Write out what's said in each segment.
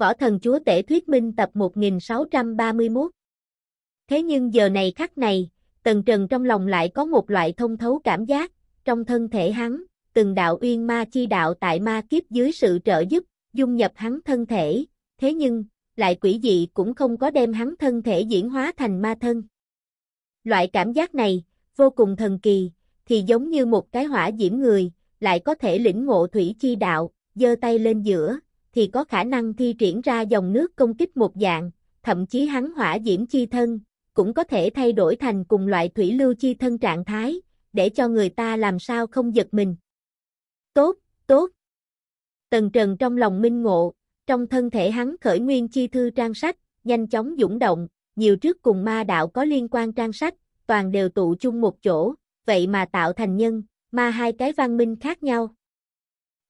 Võ Thần Chúa Tể Thuyết Minh tập 1631 Thế nhưng giờ này khắc này, Tần Trần trong lòng lại có một loại thông thấu cảm giác, trong thân thể hắn, từng đạo uyên ma chi đạo tại ma kiếp dưới sự trợ giúp, dung nhập hắn thân thể, thế nhưng, lại quỷ dị cũng không có đem hắn thân thể diễn hóa thành ma thân. Loại cảm giác này, vô cùng thần kỳ, thì giống như một cái hỏa diễm người, lại có thể lĩnh ngộ thủy chi đạo, giơ tay lên giữa, thì có khả năng thi triển ra dòng nước công kích một dạng, thậm chí hắn hỏa diễm chi thân, cũng có thể thay đổi thành cùng loại thủy lưu chi thân trạng thái, để cho người ta làm sao không giật mình. Tốt, tốt. Tần Trần trong lòng minh ngộ, trong thân thể hắn khởi nguyên chi thư trang sách, nhanh chóng dũng động, nhiều trước cùng ma đạo có liên quan trang sách, toàn đều tụ chung một chỗ, vậy mà tạo thành nhân, ma hai cái văn minh khác nhau.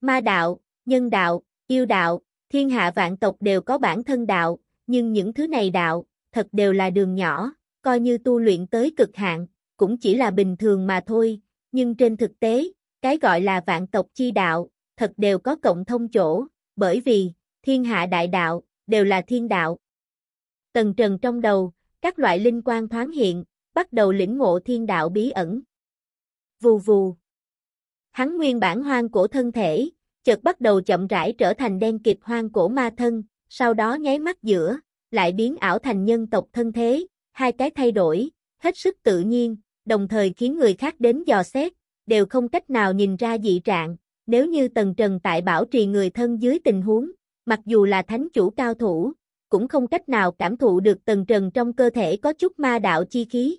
Ma đạo, nhân đạo, Yêu đạo, thiên hạ vạn tộc đều có bản thân đạo, nhưng những thứ này đạo, thật đều là đường nhỏ, coi như tu luyện tới cực hạn, cũng chỉ là bình thường mà thôi, nhưng trên thực tế, cái gọi là vạn tộc chi đạo, thật đều có cộng thông chỗ, bởi vì, thiên hạ đại đạo, đều là thiên đạo. Tần trần trong đầu, các loại linh quan thoáng hiện, bắt đầu lĩnh ngộ thiên đạo bí ẩn. Vù vù. Hắn nguyên bản hoang cổ thân thể, chợt bắt đầu chậm rãi trở thành đen kịt hoang cổ ma thân, sau đó nháy mắt giữa, lại biến ảo thành nhân tộc thân thế, hai cái thay đổi, hết sức tự nhiên, đồng thời khiến người khác đến dò xét, đều không cách nào nhìn ra dị trạng, nếu như Tần Trần tại bảo trì người thân dưới tình huống, mặc dù là thánh chủ cao thủ, cũng không cách nào cảm thụ được Tần Trần trong cơ thể có chút ma đạo chi khí.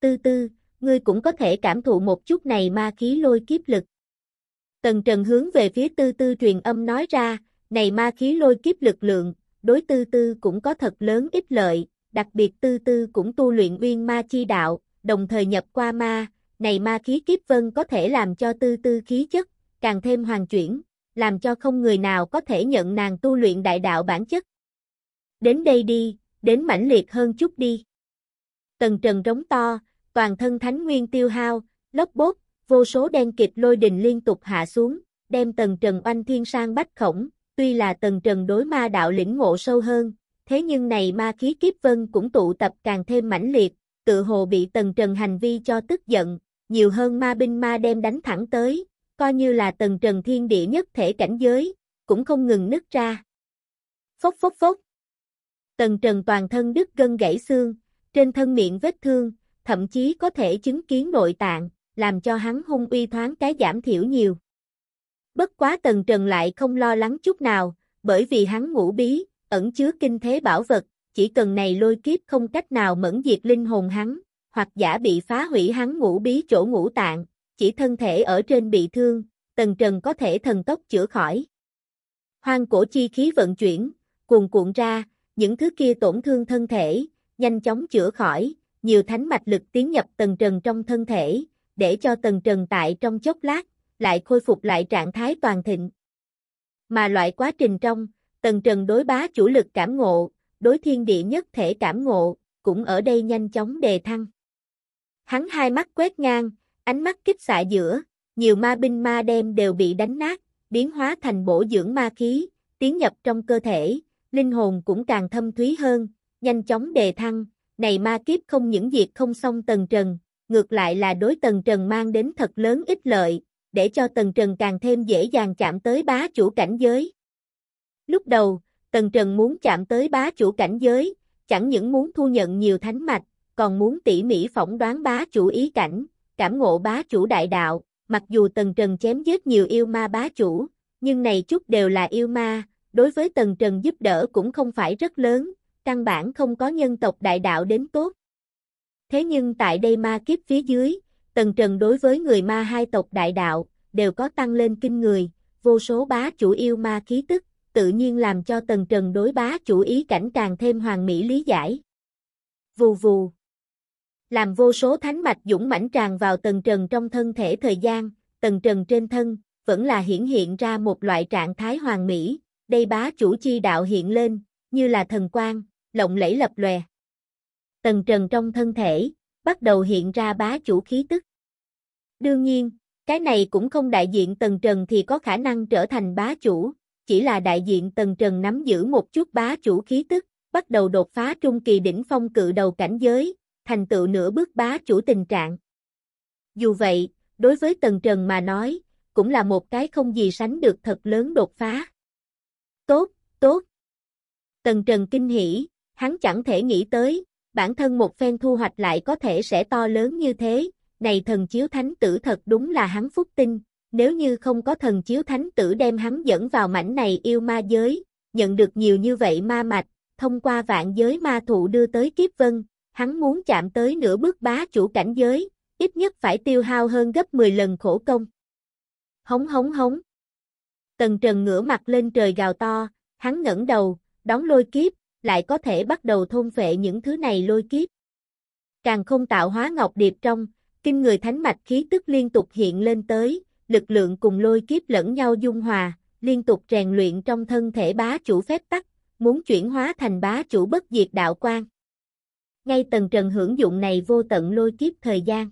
Tư tư, ngươi cũng có thể cảm thụ một chút này ma khí lôi kiếp lực. Tần Trần hướng về phía tư tư truyền âm nói ra, này ma khí lôi kiếp lực lượng, đối tư tư cũng có thật lớn ít lợi, đặc biệt tư tư cũng tu luyện uyên ma chi đạo, đồng thời nhập qua ma, này ma khí kiếp vân có thể làm cho tư tư khí chất, càng thêm hoàn chuyển, làm cho không người nào có thể nhận nàng tu luyện đại đạo bản chất. Đến đây đi, đến mãnh liệt hơn chút đi. Tần Trần rống to, toàn thân thánh nguyên tiêu hao, lốc bốt, vô số đen kịt lôi đình liên tục hạ xuống, đem tần trần oanh thiên sang bách khổng, tuy là tần trần đối ma đạo lĩnh ngộ sâu hơn, thế nhưng này ma khí kiếp vân cũng tụ tập càng thêm mãnh liệt, tự hồ bị tần trần hành vi cho tức giận, nhiều hơn ma binh ma đem đánh thẳng tới, coi như là tần trần thiên địa nhất thể cảnh giới, cũng không ngừng nứt ra. Phốc phốc phốc. Tần trần toàn thân đứt gân gãy xương, trên thân miệng vết thương, thậm chí có thể chứng kiến nội tạng, làm cho hắn hung uy thoáng cái giảm thiểu nhiều. Bất quá Tần Trần lại không lo lắng chút nào, bởi vì hắn ngủ bí, ẩn chứa kinh thế bảo vật, chỉ cần này lôi kiếp không cách nào mẫn diệt linh hồn hắn, hoặc giả bị phá hủy hắn ngủ bí chỗ ngủ tạng, chỉ thân thể ở trên bị thương, Tần Trần có thể thần tốc chữa khỏi. Hoang cổ chi khí vận chuyển, cuồn cuộn ra, những thứ kia tổn thương thân thể, nhanh chóng chữa khỏi, nhiều thánh mạch lực tiến nhập Tần Trần trong thân thể, để cho Tần Trần tại trong chốc lát, lại khôi phục lại trạng thái toàn thịnh. Mà loại quá trình trong, Tần Trần đối bá chủ lực cảm ngộ, đối thiên địa nhất thể cảm ngộ, cũng ở đây nhanh chóng đề thăng. Hắn hai mắt quét ngang, ánh mắt kích xạ giữa, nhiều ma binh ma đem đều bị đánh nát, biến hóa thành bổ dưỡng ma khí, tiến nhập trong cơ thể, linh hồn cũng càng thâm thúy hơn, nhanh chóng đề thăng, này ma kiếp không những diệt không xong tầng trần, ngược lại là đối Tần Trần mang đến thật lớn ích lợi, để cho Tần Trần càng thêm dễ dàng chạm tới bá chủ cảnh giới. Lúc đầu, Tần Trần muốn chạm tới bá chủ cảnh giới, chẳng những muốn thu nhận nhiều thánh mạch, còn muốn tỉ mỉ phỏng đoán bá chủ ý cảnh, cảm ngộ bá chủ đại đạo, mặc dù Tần Trần chém giết nhiều yêu ma bá chủ, nhưng này chút đều là yêu ma, đối với Tần Trần giúp đỡ cũng không phải rất lớn, căn bản không có nhân tộc đại đạo đến tốt. Thế nhưng tại đây ma kiếp phía dưới, tầng Trần đối với người ma hai tộc đại đạo, đều có tăng lên kinh người, vô số bá chủ yêu ma khí tức, tự nhiên làm cho tầng Trần đối bá chủ ý cảnh càng thêm hoàn mỹ lý giải. Vù vù. Làm vô số thánh mạch dũng mãnh tràn vào tầng Trần trong thân thể thời gian, tầng Trần trên thân, vẫn là hiển hiện ra một loại trạng thái hoàn mỹ, đây bá chủ chi đạo hiện lên, như là thần quang, lộng lẫy lập lòe. Tầng trần trong thân thể, bắt đầu hiện ra bá chủ khí tức. Đương nhiên, cái này cũng không đại diện tầng trần thì có khả năng trở thành bá chủ, chỉ là đại diện tầng trần nắm giữ một chút bá chủ khí tức, bắt đầu đột phá trung kỳ đỉnh phong cự đầu cảnh giới, thành tựu nửa bước bá chủ tình trạng. Dù vậy, đối với tầng trần mà nói, cũng là một cái không gì sánh được thật lớn đột phá. Tốt, tốt. Tần Trần kinh hỉ, hắn chẳng thể nghĩ tới, bản thân một phen thu hoạch lại có thể sẽ to lớn như thế, này thần chiếu thánh tử thật đúng là hắn phúc tinh, nếu như không có thần chiếu thánh tử đem hắn dẫn vào mảnh này yêu ma giới, nhận được nhiều như vậy ma mạch, thông qua vạn giới ma thụ đưa tới kiếp vân, hắn muốn chạm tới nửa bước bá chủ cảnh giới, ít nhất phải tiêu hao hơn gấp 10 lần khổ công. Hống hống hống. Tần Trần ngửa mặt lên trời gào to, hắn ngẩng đầu, đón lôi kiếp, lại có thể bắt đầu thôn phệ những thứ này lôi kiếp. Càng không tạo hóa ngọc điệp trong, kinh người thánh mạch khí tức liên tục hiện lên tới, lực lượng cùng lôi kiếp lẫn nhau dung hòa, liên tục rèn luyện trong thân thể bá chủ phép tắc, muốn chuyển hóa thành bá chủ bất diệt đạo quan. Ngay tần trần hưởng dụng này vô tận lôi kiếp thời gian.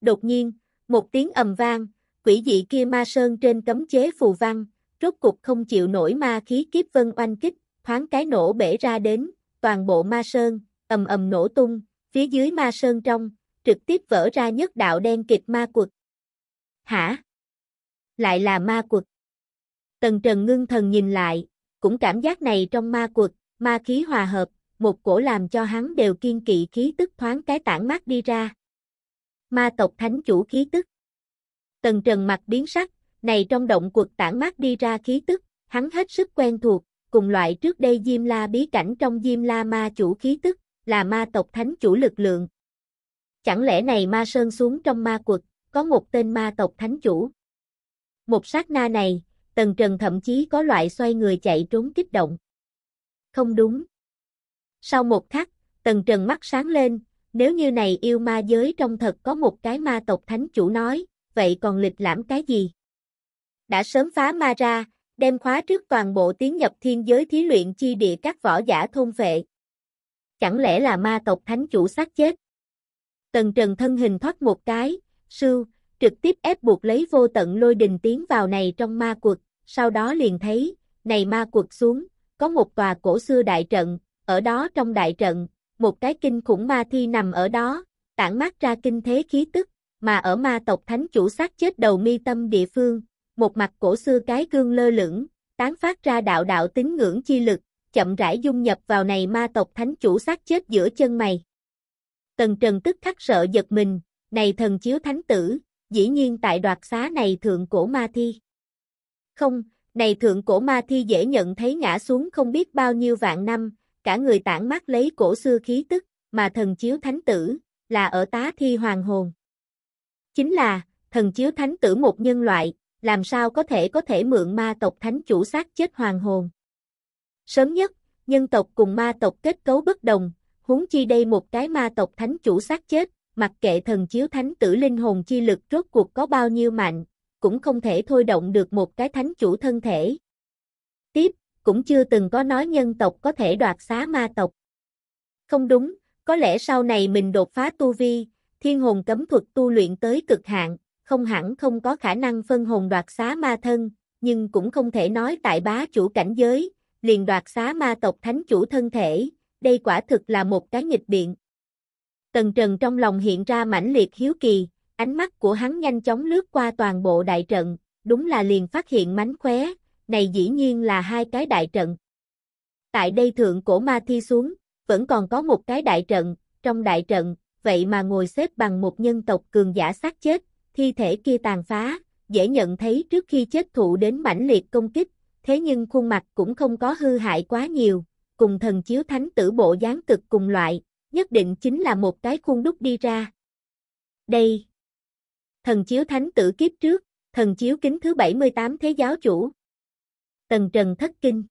Đột nhiên, một tiếng ầm vang, quỷ dị kia ma sơn trên cấm chế phù văn, rốt cục không chịu nổi ma khí kiếp vân oanh kích, thoáng cái nổ bể ra đến, toàn bộ ma sơn, ầm ầm nổ tung, phía dưới ma sơn trong, trực tiếp vỡ ra nhất đạo đen kịch ma quật. Hả? Lại là ma quật. Tần Trần ngưng thần nhìn lại, cũng cảm giác này trong ma quật, ma khí hòa hợp, một cổ làm cho hắn đều kiên kỵ khí tức thoáng cái tản mát đi ra. Ma tộc thánh chủ khí tức. Tần Trần mặt biến sắc, này trong động quật tản mát đi ra khí tức, hắn hết sức quen thuộc, cùng loại trước đây Diêm La bí cảnh trong Diêm La ma chủ khí tức, là ma tộc thánh chủ lực lượng. Chẳng lẽ này ma sơn xuống trong ma quật, có một tên ma tộc thánh chủ. Một sát na này, Tần Trần thậm chí có loại xoay người chạy trốn kích động. Không đúng. Sau một khắc, Tần Trần mắt sáng lên, nếu như này yêu ma giới trong thật có một cái ma tộc thánh chủ nói, vậy còn lịch lãm cái gì? Đã sớm phá ma ra, đem khóa trước toàn bộ tiến nhập thiên giới thí luyện chi địa các võ giả thôn vệ. Chẳng lẽ là ma tộc thánh chủ sát chết? Tần Trần thân hình thoát một cái, sưu, trực tiếp ép buộc lấy vô tận lôi đình tiến vào này trong ma cuộc, sau đó liền thấy, này ma cuộc xuống, có một tòa cổ xưa đại trận, ở đó trong đại trận, một cái kinh khủng ma thi nằm ở đó, tản mát ra kinh thế khí tức, mà ở ma tộc thánh chủ sát chết đầu mi tâm địa phương, một mặt cổ xưa cái gương lơ lửng, tán phát ra đạo đạo tín ngưỡng chi lực, chậm rãi dung nhập vào này ma tộc thánh chủ sát chết giữa chân mày. Tần Trần tức khắc sợ giật mình, này thần chiếu thánh tử, dĩ nhiên tại đoạt xá này thượng cổ ma thi. Không, này thượng cổ ma thi dễ nhận thấy ngã xuống không biết bao nhiêu vạn năm, cả người tản mắt lấy cổ xưa khí tức, mà thần chiếu thánh tử, là ở tá thi hoàng hồn. Chính là, thần chiếu thánh tử một nhân loại, làm sao có thể có thể mượn ma tộc thánh chủ xác chết hoàng hồn. Sớm nhất, nhân tộc cùng ma tộc kết cấu bất đồng, huống chi đây một cái ma tộc thánh chủ xác chết, mặc kệ thần chiếu thánh tử linh hồn chi lực rốt cuộc có bao nhiêu mạnh, cũng không thể thôi động được một cái thánh chủ thân thể. Tiếp, cũng chưa từng có nói nhân tộc có thể đoạt xá ma tộc. Không đúng, có lẽ sau này mình đột phá tu vi, thiên hồn cấm thuật tu luyện tới cực hạn, không hẳn không có khả năng phân hồn đoạt xá ma thân, nhưng cũng không thể nói tại bá chủ cảnh giới, liền đoạt xá ma tộc thánh chủ thân thể, đây quả thực là một cái nghịch biện. Tần Trần trong lòng hiện ra mãnh liệt hiếu kỳ, ánh mắt của hắn nhanh chóng lướt qua toàn bộ đại trận, đúng là liền phát hiện mánh khóe, này dĩ nhiên là hai cái đại trận. Tại đây thượng cổ ma thi xuống, vẫn còn có một cái đại trận, trong đại trận, vậy mà ngồi xếp bằng một nhân tộc cường giả sát chết, thi thể kia tàn phá, dễ nhận thấy trước khi chết thụ đến mãnh liệt công kích, thế nhưng khuôn mặt cũng không có hư hại quá nhiều, cùng thần chiếu thánh tử bộ dáng cực cùng loại, nhất định chính là một cái khuôn đúc đi ra. Đây, thần chiếu thánh tử kiếp trước, thần chiếu kính thứ 78 thế giáo chủ. Tần Trần thất kinh.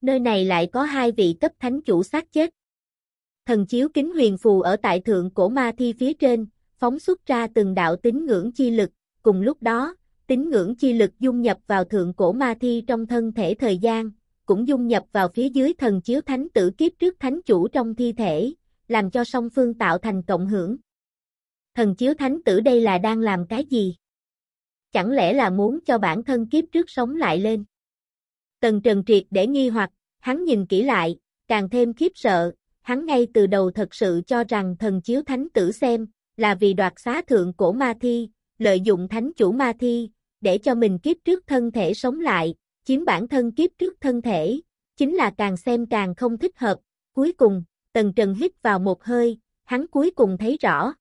Nơi này lại có hai vị cấp thánh chủ xác chết. Thần chiếu kính huyền phù ở tại thượng cổ ma thi phía trên, phóng xuất ra từng đạo tín ngưỡng chi lực, cùng lúc đó, tín ngưỡng chi lực dung nhập vào thượng cổ ma thi trong thân thể thời gian, cũng dung nhập vào phía dưới thần chiếu thánh tử kiếp trước thánh chủ trong thi thể, làm cho song phương tạo thành cộng hưởng. Thần chiếu thánh tử đây là đang làm cái gì? Chẳng lẽ là muốn cho bản thân kiếp trước sống lại lên? Tần Trần Triệt để nghi hoặc, hắn nhìn kỹ lại, càng thêm khiếp sợ, hắn ngay từ đầu thật sự cho rằng thần chiếu thánh tử xem, là vì đoạt xá thượng cổ ma thi, lợi dụng thánh chủ ma thi, để cho mình kiếp trước thân thể sống lại, chiếm bản thân kiếp trước thân thể, chính là càng xem càng không thích hợp, cuối cùng, Tần Trần hít vào một hơi, hắn cuối cùng thấy rõ.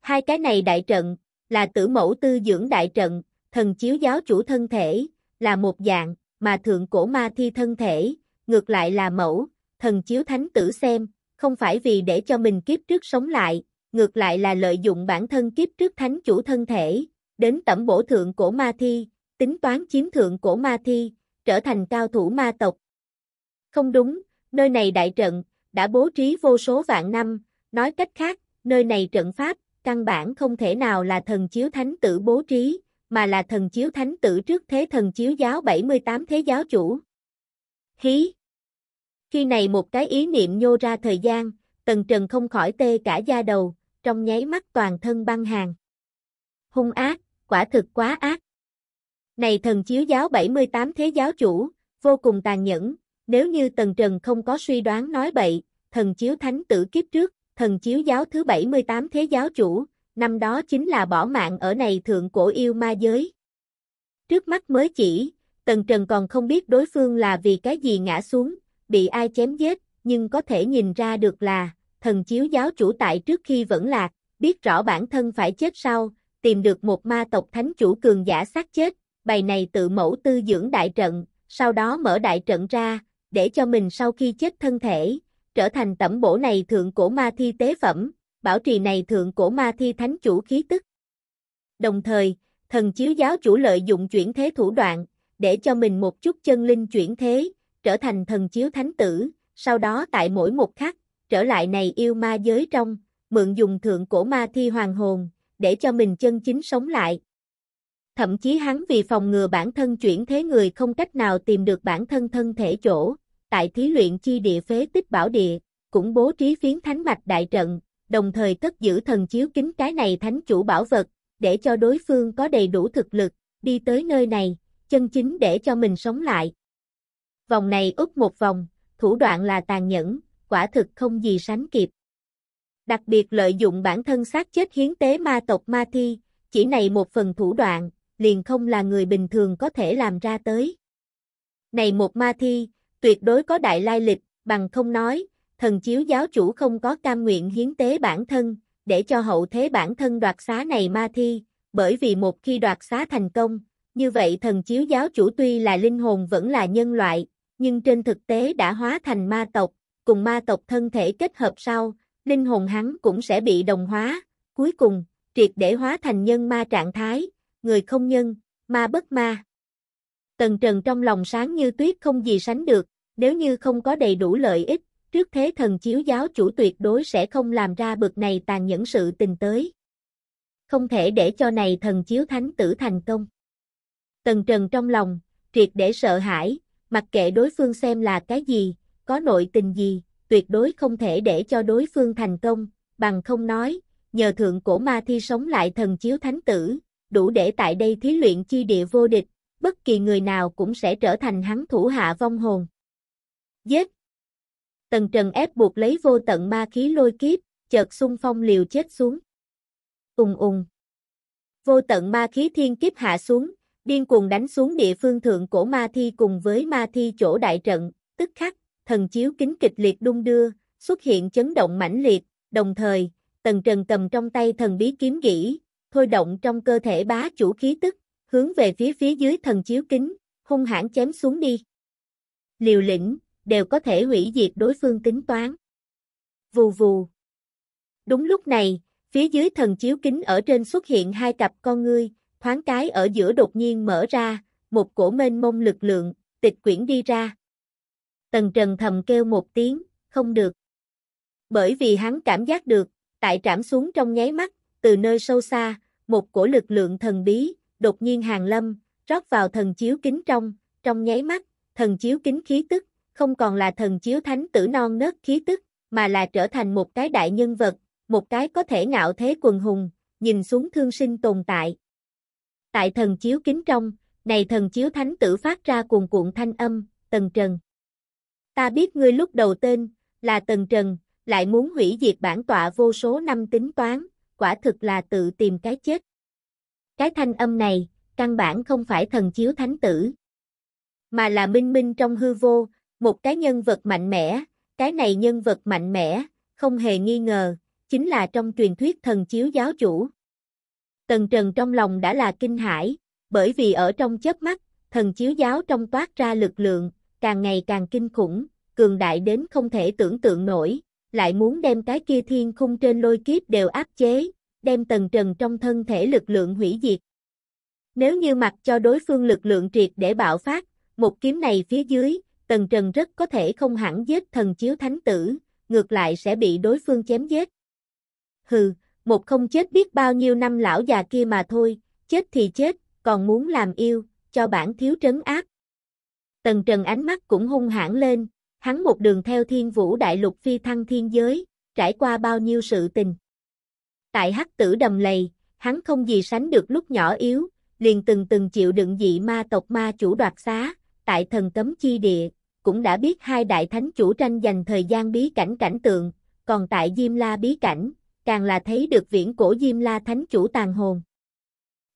Hai cái này đại trận, là tử mẫu tư dưỡng đại trận, thần chiếu giáo chủ thân thể, là một dạng, mà thượng cổ ma thi thân thể, ngược lại là mẫu, thần chiếu thánh tử xem, không phải vì để cho mình kiếp trước sống lại, ngược lại là lợi dụng bản thân kiếp trước thánh chủ thân thể, đến tẩm bổ thượng cổ ma thi, tính toán chiếm thượng cổ ma thi, trở thành cao thủ ma tộc. Không đúng, nơi này đại trận, đã bố trí vô số vạn năm, nói cách khác, nơi này trận pháp, căn bản không thể nào là thần chiếu thánh tử bố trí, mà là thần chiếu thánh tử trước thế thần chiếu giáo 78 thế giáo chủ. Hí! Khi này một cái ý niệm nhô ra thời gian, Tần Trần không khỏi tê cả da đầu, trong nháy mắt toàn thân băng hàng. Hung ác, quả thực quá ác. Này thần chiếu giáo 78 thế giáo chủ, vô cùng tàn nhẫn, nếu như Tần Trần không có suy đoán nói bậy, thần chiếu thánh tử kiếp trước, thần chiếu giáo thứ 78 thế giáo chủ, năm đó chính là bỏ mạng ở này thượng cổ yêu ma giới. Trước mắt mới chỉ, Tần Trần còn không biết đối phương là vì cái gì ngã xuống, bị ai chém giết, nhưng có thể nhìn ra được là, thần chiếu giáo chủ tại trước khi vẫn lạc, biết rõ bản thân phải chết sau, tìm được một ma tộc thánh chủ cường giả xác chết, bày này tự mẫu tư dưỡng đại trận, sau đó mở đại trận ra, để cho mình sau khi chết thân thể, trở thành tẩm bổ này thượng cổ ma thi tế phẩm, bảo trì này thượng cổ ma thi thánh chủ khí tức. Đồng thời, thần chiếu giáo chủ lợi dụng chuyển thế thủ đoạn, để cho mình một chút chân linh chuyển thế, trở thành thần chiếu thánh tử, sau đó tại mỗi một khắc, trở lại này yêu ma giới trong, mượn dùng thượng cổ ma thi hoàng hồn, để cho mình chân chính sống lại. Thậm chí hắn vì phòng ngừa bản thân chuyển thế người không cách nào tìm được bản thân thân thể chỗ, tại thí luyện chi địa phế tích bảo địa, cũng bố trí phiến thánh mạch đại trận, đồng thời cất giữ thần chiếu kính cái này thánh chủ bảo vật, để cho đối phương có đầy đủ thực lực, đi tới nơi này, chân chính để cho mình sống lại. Vòng này úp một vòng, thủ đoạn là tàn nhẫn, quả thực không gì sánh kịp. Đặc biệt lợi dụng bản thân xác chết hiến tế ma tộc ma thi, chỉ này một phần thủ đoạn, liền không là người bình thường có thể làm ra tới. Này một ma thi, tuyệt đối có đại lai lịch, bằng không nói, thần chiếu giáo chủ không có cam nguyện hiến tế bản thân, để cho hậu thế bản thân đoạt xá này ma thi, bởi vì một khi đoạt xá thành công, như vậy thần chiếu giáo chủ tuy là linh hồn vẫn là nhân loại, nhưng trên thực tế đã hóa thành ma tộc, cùng ma tộc thân thể kết hợp sau, linh hồn hắn cũng sẽ bị đồng hóa, cuối cùng, triệt để hóa thành nhân ma trạng thái, người không nhân, ma bất ma. Tần Trần trong lòng sáng như tuyết không gì sánh được, nếu như không có đầy đủ lợi ích, trước thế thần chiếu giáo chủ tuyệt đối sẽ không làm ra bực này tàn nhẫn sự tình tới. Không thể để cho này thần chiếu thánh tử thành công. Tần Trần trong lòng, triệt để sợ hãi, mặc kệ đối phương xem là cái gì, có nội tình gì, tuyệt đối không thể để cho đối phương thành công, bằng không nói, nhờ thượng cổ ma thi sống lại thần chiếu thánh tử, đủ để tại đây thí luyện chi địa vô địch, bất kỳ người nào cũng sẽ trở thành hắn thủ hạ vong hồn. Giết! Tần Trần ép buộc lấy vô tận ma khí lôi kiếp, chợt xung phong liều chết xuống. ung ung Vô tận ma khí thiên kiếp hạ xuống, điên cuồng đánh xuống địa phương thượng cổ ma thi cùng với ma thi chỗ đại trận, tức khắc, thần chiếu kính kịch liệt đung đưa, xuất hiện chấn động mãnh liệt, đồng thời, Tần Trần cầm trong tay thần bí kiếm gỉ, thôi động trong cơ thể bá chủ khí tức, hướng về phía phía dưới thần chiếu kính, hung hãn chém xuống đi. Liều lĩnh, đều có thể hủy diệt đối phương tính toán. Vù vù. Đúng lúc này, phía dưới thần chiếu kính ở trên xuất hiện hai cặp con ngươi, thoáng cái ở giữa đột nhiên mở ra, một cổ mênh mông lực lượng, tịch quyển đi ra. Tần Trần thầm kêu một tiếng, không được. Bởi vì hắn cảm giác được, tại trảm xuống trong nháy mắt, từ nơi sâu xa, một cổ lực lượng thần bí, đột nhiên hàng lâm, rót vào thần chiếu kính trong, trong nháy mắt, thần chiếu kính khí tức, không còn là thần chiếu thánh tử non nớt khí tức, mà là trở thành một cái đại nhân vật, một cái có thể ngạo thế quần hùng, nhìn xuống thương sinh tồn tại. Tại thần chiếu kính trong, này thần chiếu thánh tử phát ra cuồn cuộn thanh âm, tần trần. Ta biết ngươi lúc đầu tên, là Tần Trần, lại muốn hủy diệt bản tọa vô số năm tính toán, quả thực là tự tìm cái chết. Cái thanh âm này, căn bản không phải thần chiếu thánh tử, mà là minh minh trong hư vô, một cái nhân vật mạnh mẽ, cái này nhân vật mạnh mẽ, không hề nghi ngờ, chính là trong truyền thuyết thần chiếu giáo chủ. Tần Trần trong lòng đã là kinh hãi, bởi vì ở trong chớp mắt, thần chiếu giáo trong toát ra lực lượng, càng ngày càng kinh khủng, cường đại đến không thể tưởng tượng nổi, lại muốn đem cái kia thiên khung trên lôi kiếp đều áp chế, đem tầng trần trong thân thể lực lượng hủy diệt. Nếu như mặc cho đối phương lực lượng triệt để bạo phát, một kiếm này phía dưới, tầng trần rất có thể không hẳn giết thần chiếu thánh tử, ngược lại sẽ bị đối phương chém giết. Hừ, một không chết biết bao nhiêu năm lão già kia mà thôi, chết thì chết, còn muốn làm yêu, cho bản thiếu trấn áp. Tần Trần ánh mắt cũng hung hãn lên, hắn một đường theo thiên vũ đại lục phi thăng thiên giới, trải qua bao nhiêu sự tình. Tại hắc tử đầm lầy, hắn không gì sánh được lúc nhỏ yếu, liền từng từng chịu đựng dị ma tộc ma chủ đoạt xá, tại thần cấm chi địa, cũng đã biết hai đại thánh chủ tranh giành thời gian bí cảnh cảnh tượng, còn tại Diêm La bí cảnh, càng là thấy được viễn cổ Diêm La thánh chủ tàn hồn.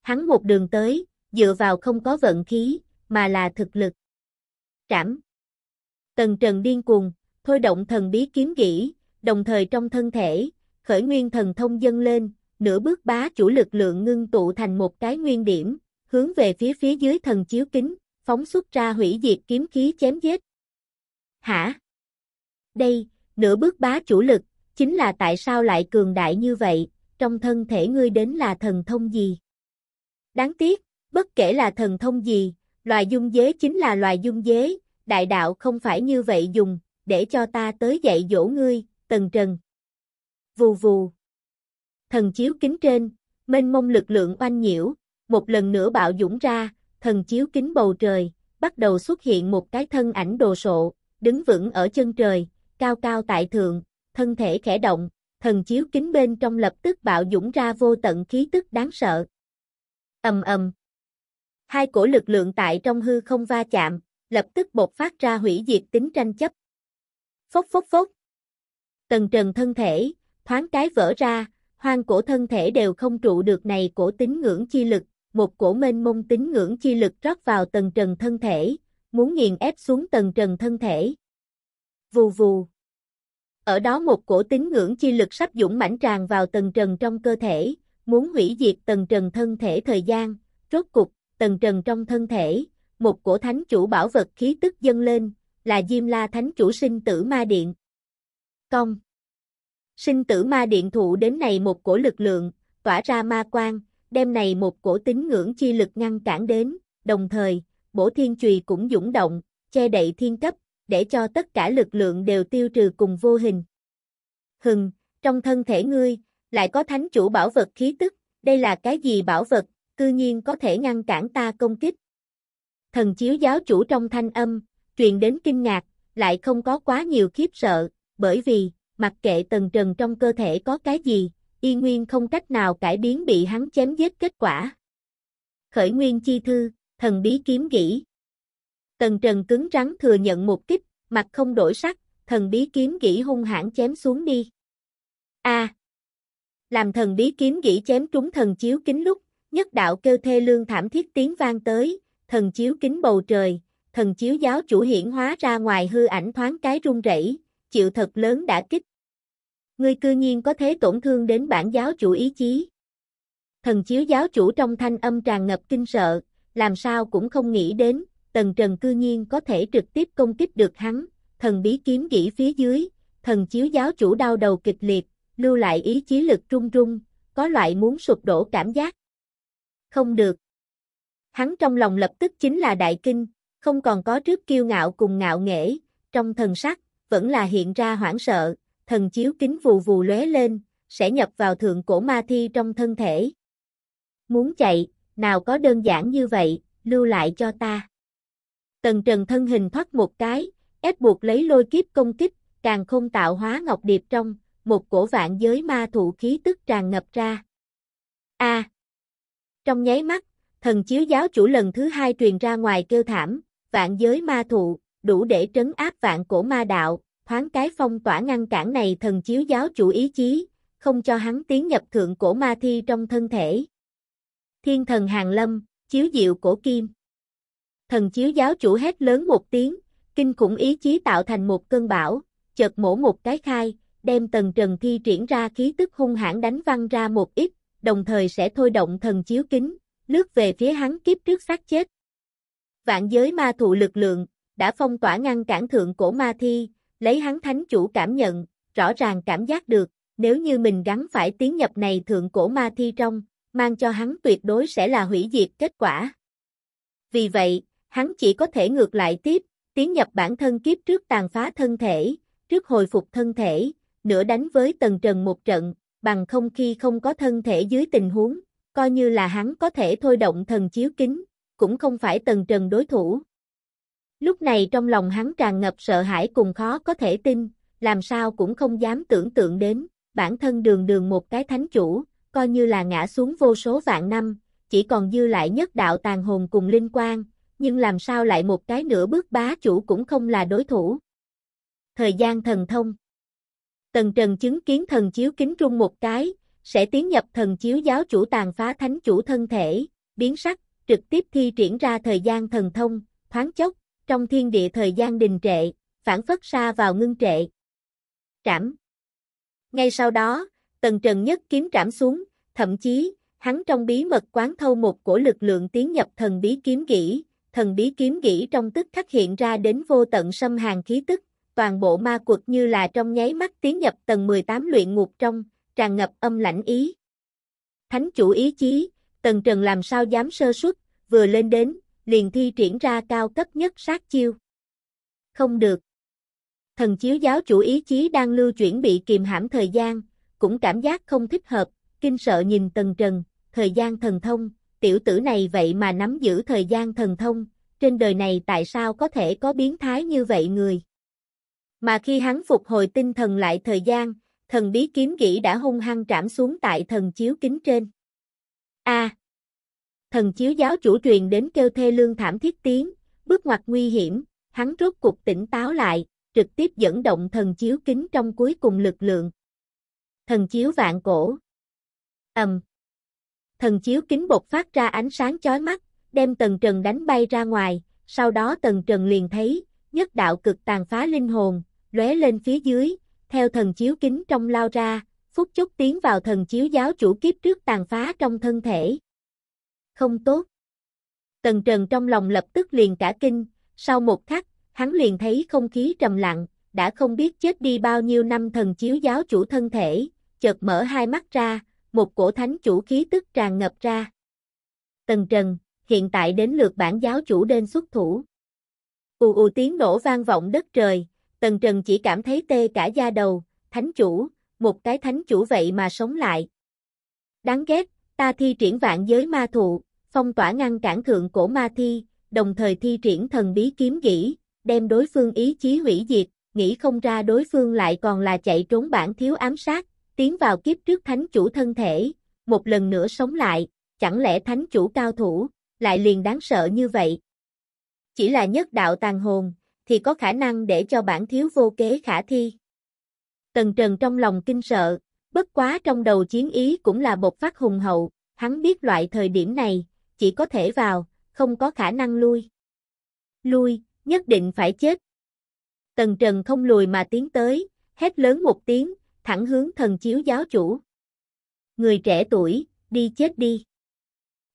Hắn một đường tới, dựa vào không có vận khí, mà là thực lực. Trảm. Tần Trần điên cuồng, thôi động thần bí kiếm gỉ đồng thời trong thân thể, khởi nguyên thần thông dâng lên, nửa bước bá chủ lực lượng ngưng tụ thành một cái nguyên điểm, hướng về phía phía dưới thần chiếu kính, phóng xuất ra hủy diệt kiếm khí chém giết. Hả? Đây, nửa bước bá chủ lực, chính là tại sao lại cường đại như vậy, trong thân thể ngươi đến là thần thông gì? Đáng tiếc, bất kể là thần thông gì, loài dung dế chính là loài dung dế, đại đạo không phải như vậy dùng, để cho ta tới dạy dỗ ngươi, tần trần. Vù vù. Thần chiếu kính trên, mênh mông lực lượng oanh nhiễu, một lần nữa bạo dũng ra, thần chiếu kính bầu trời, bắt đầu xuất hiện một cái thân ảnh đồ sộ, đứng vững ở chân trời, cao cao tại thượng, thân thể khẽ động, thần chiếu kính bên trong lập tức bạo dũng ra vô tận khí tức đáng sợ. Ầm ầm. Hai cổ lực lượng tại trong hư không va chạm, lập tức bộc phát ra hủy diệt tính tranh chấp. Phốc phốc phốc. Tần trần thân thể, thoáng cái vỡ ra, hoang cổ thân thể đều không trụ được này cổ tính ngưỡng chi lực, một cổ mênh mông tính ngưỡng chi lực rót vào tần trần thân thể, muốn nghiền ép xuống tần trần thân thể. Vù vù. Ở đó một cổ tính ngưỡng chi lực sắp dũng mãnh tràn vào tần trần trong cơ thể, muốn hủy diệt tần trần thân thể thời gian, rốt cục, tần trần trong thân thể, một cổ thánh chủ bảo vật khí tức dâng lên, là Diêm La thánh chủ sinh tử ma điện. Công Sinh tử ma điện thụ đến này một cổ lực lượng, tỏa ra ma quang, đem này một cổ tín ngưỡng chi lực ngăn cản đến, đồng thời, bổ thiên chùy cũng dũng động, che đậy thiên cấp, để cho tất cả lực lượng đều tiêu trừ cùng vô hình. Hừng, trong thân thể ngươi, lại có thánh chủ bảo vật khí tức, đây là cái gì bảo vật, cư nhiên có thể ngăn cản ta công kích thần chiếu giáo chủ trong thanh âm, truyền đến kinh ngạc, lại không có quá nhiều khiếp sợ, bởi vì, mặc kệ tần trần trong cơ thể có cái gì, y nguyên không cách nào cải biến bị hắn chém giết kết quả. Khởi nguyên chi thư, thần bí kiếm gỉ. Tần trần cứng rắn thừa nhận một kích, mặt không đổi sắc, thần bí kiếm gỉ hung hãn chém xuống đi. A. làm thần bí kiếm gỉ chém trúng thần chiếu kính lúc, nhất đạo kêu thê lương thảm thiết tiếng vang tới, thần chiếu kính bầu trời, thần chiếu giáo chủ hiển hóa ra ngoài hư ảnh thoáng cái run rẩy, chịu thật lớn đã kích. Ngươi cư nhiên có thế tổn thương đến bản giáo chủ ý chí. Thần chiếu giáo chủ trong thanh âm tràn ngập kinh sợ, làm sao cũng không nghĩ đến, tần trần cư nhiên có thể trực tiếp công kích được hắn, thần bí kiếm gỉ phía dưới, thần chiếu giáo chủ đau đầu kịch liệt, lưu lại ý chí lực trung trung, có loại muốn sụp đổ cảm giác. Không được. Hắn trong lòng lập tức chính là đại kinh, không còn có trước kiêu ngạo cùng ngạo nghễ, trong thần sắc, vẫn là hiện ra hoảng sợ, thần chiếu kính vù vù lóe lên, sẽ nhập vào thượng cổ ma thi trong thân thể. Muốn chạy, nào có đơn giản như vậy, lưu lại cho ta. Tần trần thân hình thoát một cái, ép buộc lấy lôi kiếp công kích, càng không tạo hóa ngọc điệp trong, một cổ vạn giới ma thụ khí tức tràn ngập ra. A. trong nháy mắt, Thần chiếu giáo chủ lần thứ hai truyền ra ngoài kêu thảm, vạn giới ma thụ, đủ để trấn áp vạn cổ ma đạo, thoáng cái phong tỏa ngăn cản này thần chiếu giáo chủ ý chí, không cho hắn tiến nhập thượng cổ ma thi trong thân thể. Thiên thần hàng lâm, chiếu diệu cổ kim. Thần chiếu giáo chủ hét lớn một tiếng, kinh khủng ý chí tạo thành một cơn bão, chợt mổ một cái khai, đem tầng trần thi triển ra khí tức hung hãn đánh văng ra một ít, đồng thời sẽ thôi động thần chiếu kính, lướt về phía hắn kiếp trước xác chết. Vạn giới ma thụ lực lượng, đã phong tỏa ngăn cản thượng cổ ma thi, lấy hắn thánh chủ cảm nhận, rõ ràng cảm giác được, nếu như mình gắn phải tiến nhập này thượng cổ ma thi trong, mang cho hắn tuyệt đối sẽ là hủy diệt kết quả. Vì vậy, hắn chỉ có thể ngược lại tiếp, tiến nhập bản thân kiếp trước tàn phá thân thể, trước hồi phục thân thể, nửa đánh với tầng trần một trận, bằng không khi không có thân thể dưới tình huống, coi như là hắn có thể thôi động thần chiếu kính, cũng không phải tần trần đối thủ. Lúc này trong lòng hắn tràn ngập sợ hãi cùng khó có thể tin, làm sao cũng không dám tưởng tượng đến, bản thân đường đường một cái thánh chủ, coi như là ngã xuống vô số vạn năm, chỉ còn dư lại nhất đạo tàn hồn cùng linh quan, nhưng làm sao lại một cái nửa bước bá chủ cũng không là đối thủ. Thời gian thần thông Tần Trần chứng kiến thần chiếu kính trung một cái, sẽ tiến nhập thần chiếu giáo chủ tàn phá thánh chủ thân thể, biến sắc, trực tiếp thi triển ra thời gian thần thông, thoáng chốc, trong thiên địa thời gian đình trệ, phản phất xa vào ngưng trệ. Trảm Ngay sau đó, tần trần nhất kiếm trảm xuống, thậm chí, hắn trong bí mật quán thâu một cổ lực lượng tiến nhập thần bí kiếm kỹ, thần bí kiếm kỹ trong tức khắc hiện ra đến vô tận xâm hàng khí tức, toàn bộ ma quật như là trong nháy mắt tiến nhập tầng 18 luyện ngục trong, tràn ngập âm lãnh ý. Thánh chủ ý chí, Tần Trần làm sao dám sơ suất, vừa lên đến, liền thi triển ra cao cấp nhất sát chiêu. Không được. Thần chiếu giáo chủ ý chí đang lưu chuyển bị kìm hãm thời gian, cũng cảm giác không thích hợp, kinh sợ nhìn Tần Trần, thời gian thần thông, tiểu tử này vậy mà nắm giữ thời gian thần thông, trên đời này tại sao có thể có biến thái như vậy người. Mà khi hắn phục hồi tinh thần lại thời gian, thần bí kiếm gỉ đã hung hăng trảm xuống tại thần chiếu kính trên. A. thần chiếu giáo chủ truyền đến kêu thê lương thảm thiết tiếng, bước ngoặt nguy hiểm, hắn rốt cục tỉnh táo lại, trực tiếp dẫn động thần chiếu kính trong cuối cùng lực lượng. Thần chiếu vạn cổ. Ầm. Thần chiếu kính bộc phát ra ánh sáng chói mắt, đem tầng trần đánh bay ra ngoài, sau đó tầng trần liền thấy, nhất đạo cực tàn phá linh hồn, lóe lên phía dưới, theo thần chiếu kính trong lao ra, phút chốc tiến vào thần chiếu giáo chủ kiếp trước tàn phá trong thân thể. Không tốt. Tần Trần trong lòng lập tức liền cả kinh, sau một khắc, hắn liền thấy không khí trầm lặng, đã không biết chết đi bao nhiêu năm thần chiếu giáo chủ thân thể, chợt mở hai mắt ra, một cổ thánh chủ khí tức tràn ngập ra. Tần Trần, hiện tại đến lượt bản giáo chủ đên xuất thủ. Ù ù tiếng nổ vang vọng đất trời, Tần Trần chỉ cảm thấy tê cả da đầu, thánh chủ, một cái thánh chủ vậy mà sống lại. Đáng ghét, ta thi triển vạn giới ma thụ, phong tỏa ngăn cản thượng cổ ma thi, đồng thời thi triển thần bí kiếm kỹ, đem đối phương ý chí hủy diệt, nghĩ không ra đối phương lại còn là chạy trốn bản thiếu ám sát, tiến vào kiếp trước thánh chủ thân thể, một lần nữa sống lại, chẳng lẽ thánh chủ cao thủ, lại liền đáng sợ như vậy. Chỉ là nhất đạo tàn hồn, thì có khả năng để cho bản thiếu vô kế khả thi. Tần Trần trong lòng kinh sợ, bất quá trong đầu chiến ý cũng là bộc phát hùng hậu, hắn biết loại thời điểm này, chỉ có thể vào, không có khả năng lui. Lui, nhất định phải chết. Tần Trần không lùi mà tiến tới, hét lớn một tiếng, thẳng hướng thần chiếu giáo chủ. Người trẻ tuổi, đi chết đi.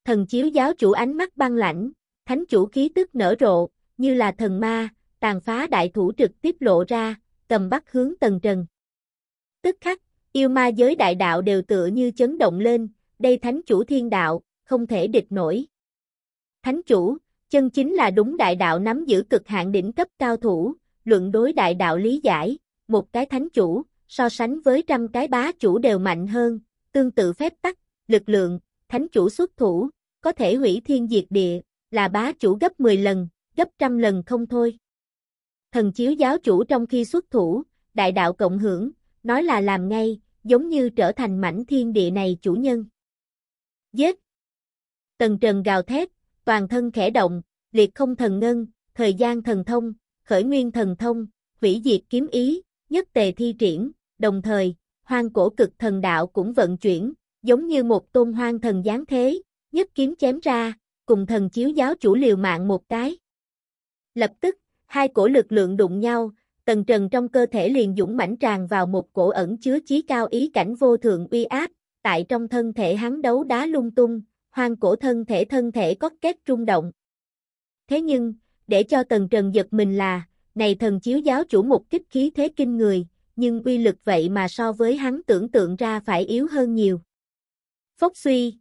Thần chiếu giáo chủ ánh mắt băng lãnh, thánh chủ khí tức nở rộ, như là thần ma, tàn phá đại thủ trực tiếp lộ ra, tầm bắt hướng tần trần. Tức khắc, yêu ma giới đại đạo đều tựa như chấn động lên, đây thánh chủ thiên đạo, không thể địch nổi. Thánh chủ, chân chính là đúng đại đạo nắm giữ cực hạn đỉnh cấp cao thủ, luận đối đại đạo lý giải, một cái thánh chủ, so sánh với trăm cái bá chủ đều mạnh hơn, tương tự phép tắc, lực lượng, thánh chủ xuất thủ, có thể hủy thiên diệt địa, là bá chủ gấp 10 lần, gấp trăm lần không thôi. Thần chiếu giáo chủ trong khi xuất thủ, đại đạo cộng hưởng, nói là làm ngay, giống như trở thành mảnh thiên địa này chủ nhân. Giết! Tần trần gào thét, toàn thân khẽ động, liệt không thần ngân, thời gian thần thông, khởi nguyên thần thông, hủy diệt kiếm ý, nhất tề thi triển, đồng thời, hoang cổ cực thần đạo cũng vận chuyển, giống như một tôn hoang thần giáng thế, nhất kiếm chém ra, cùng thần chiếu giáo chủ liều mạng một cái. Lập tức, Hai cổ lực lượng đụng nhau, tần trần trong cơ thể liền dũng mãnh tràn vào một cổ ẩn chứa chí cao ý cảnh vô thượng uy áp, tại trong thân thể hắn đấu đá lung tung, hoang cổ thân thể thân thể có két rung động. Thế nhưng, để cho tần trần giật mình là, này thần chiếu giáo chủ một kích khí thế kinh người, nhưng uy lực vậy mà so với hắn tưởng tượng ra phải yếu hơn nhiều. Phốc suy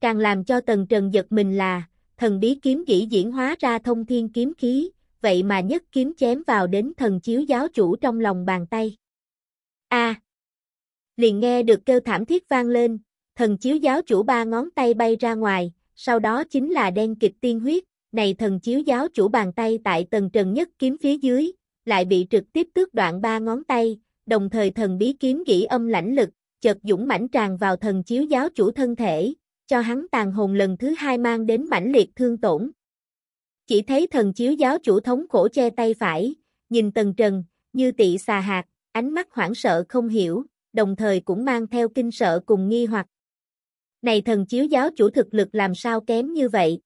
Càng làm cho tần trần giật mình là, thần bí kiếm dĩ diễn hóa ra thông thiên kiếm khí, vậy mà nhất kiếm chém vào đến thần chiếu giáo chủ trong lòng bàn tay. A. liền nghe được kêu thảm thiết vang lên, thần chiếu giáo chủ ba ngón tay bay ra ngoài, sau đó chính là đen kịch tiên huyết, này thần chiếu giáo chủ bàn tay tại tầng trần nhất kiếm phía dưới, lại bị trực tiếp tước đoạn ba ngón tay, đồng thời thần bí kiếm gỉ âm lãnh lực, chợt dũng mãnh tràn vào thần chiếu giáo chủ thân thể, cho hắn tàn hồn lần thứ hai mang đến mãnh liệt thương tổn. Chỉ thấy thần chiếu giáo chủ thống khổ che tay phải, nhìn tần trần, như tị xà hạt, ánh mắt hoảng sợ không hiểu, đồng thời cũng mang theo kinh sợ cùng nghi hoặc. Này thần chiếu giáo chủ thực lực làm sao kém như vậy?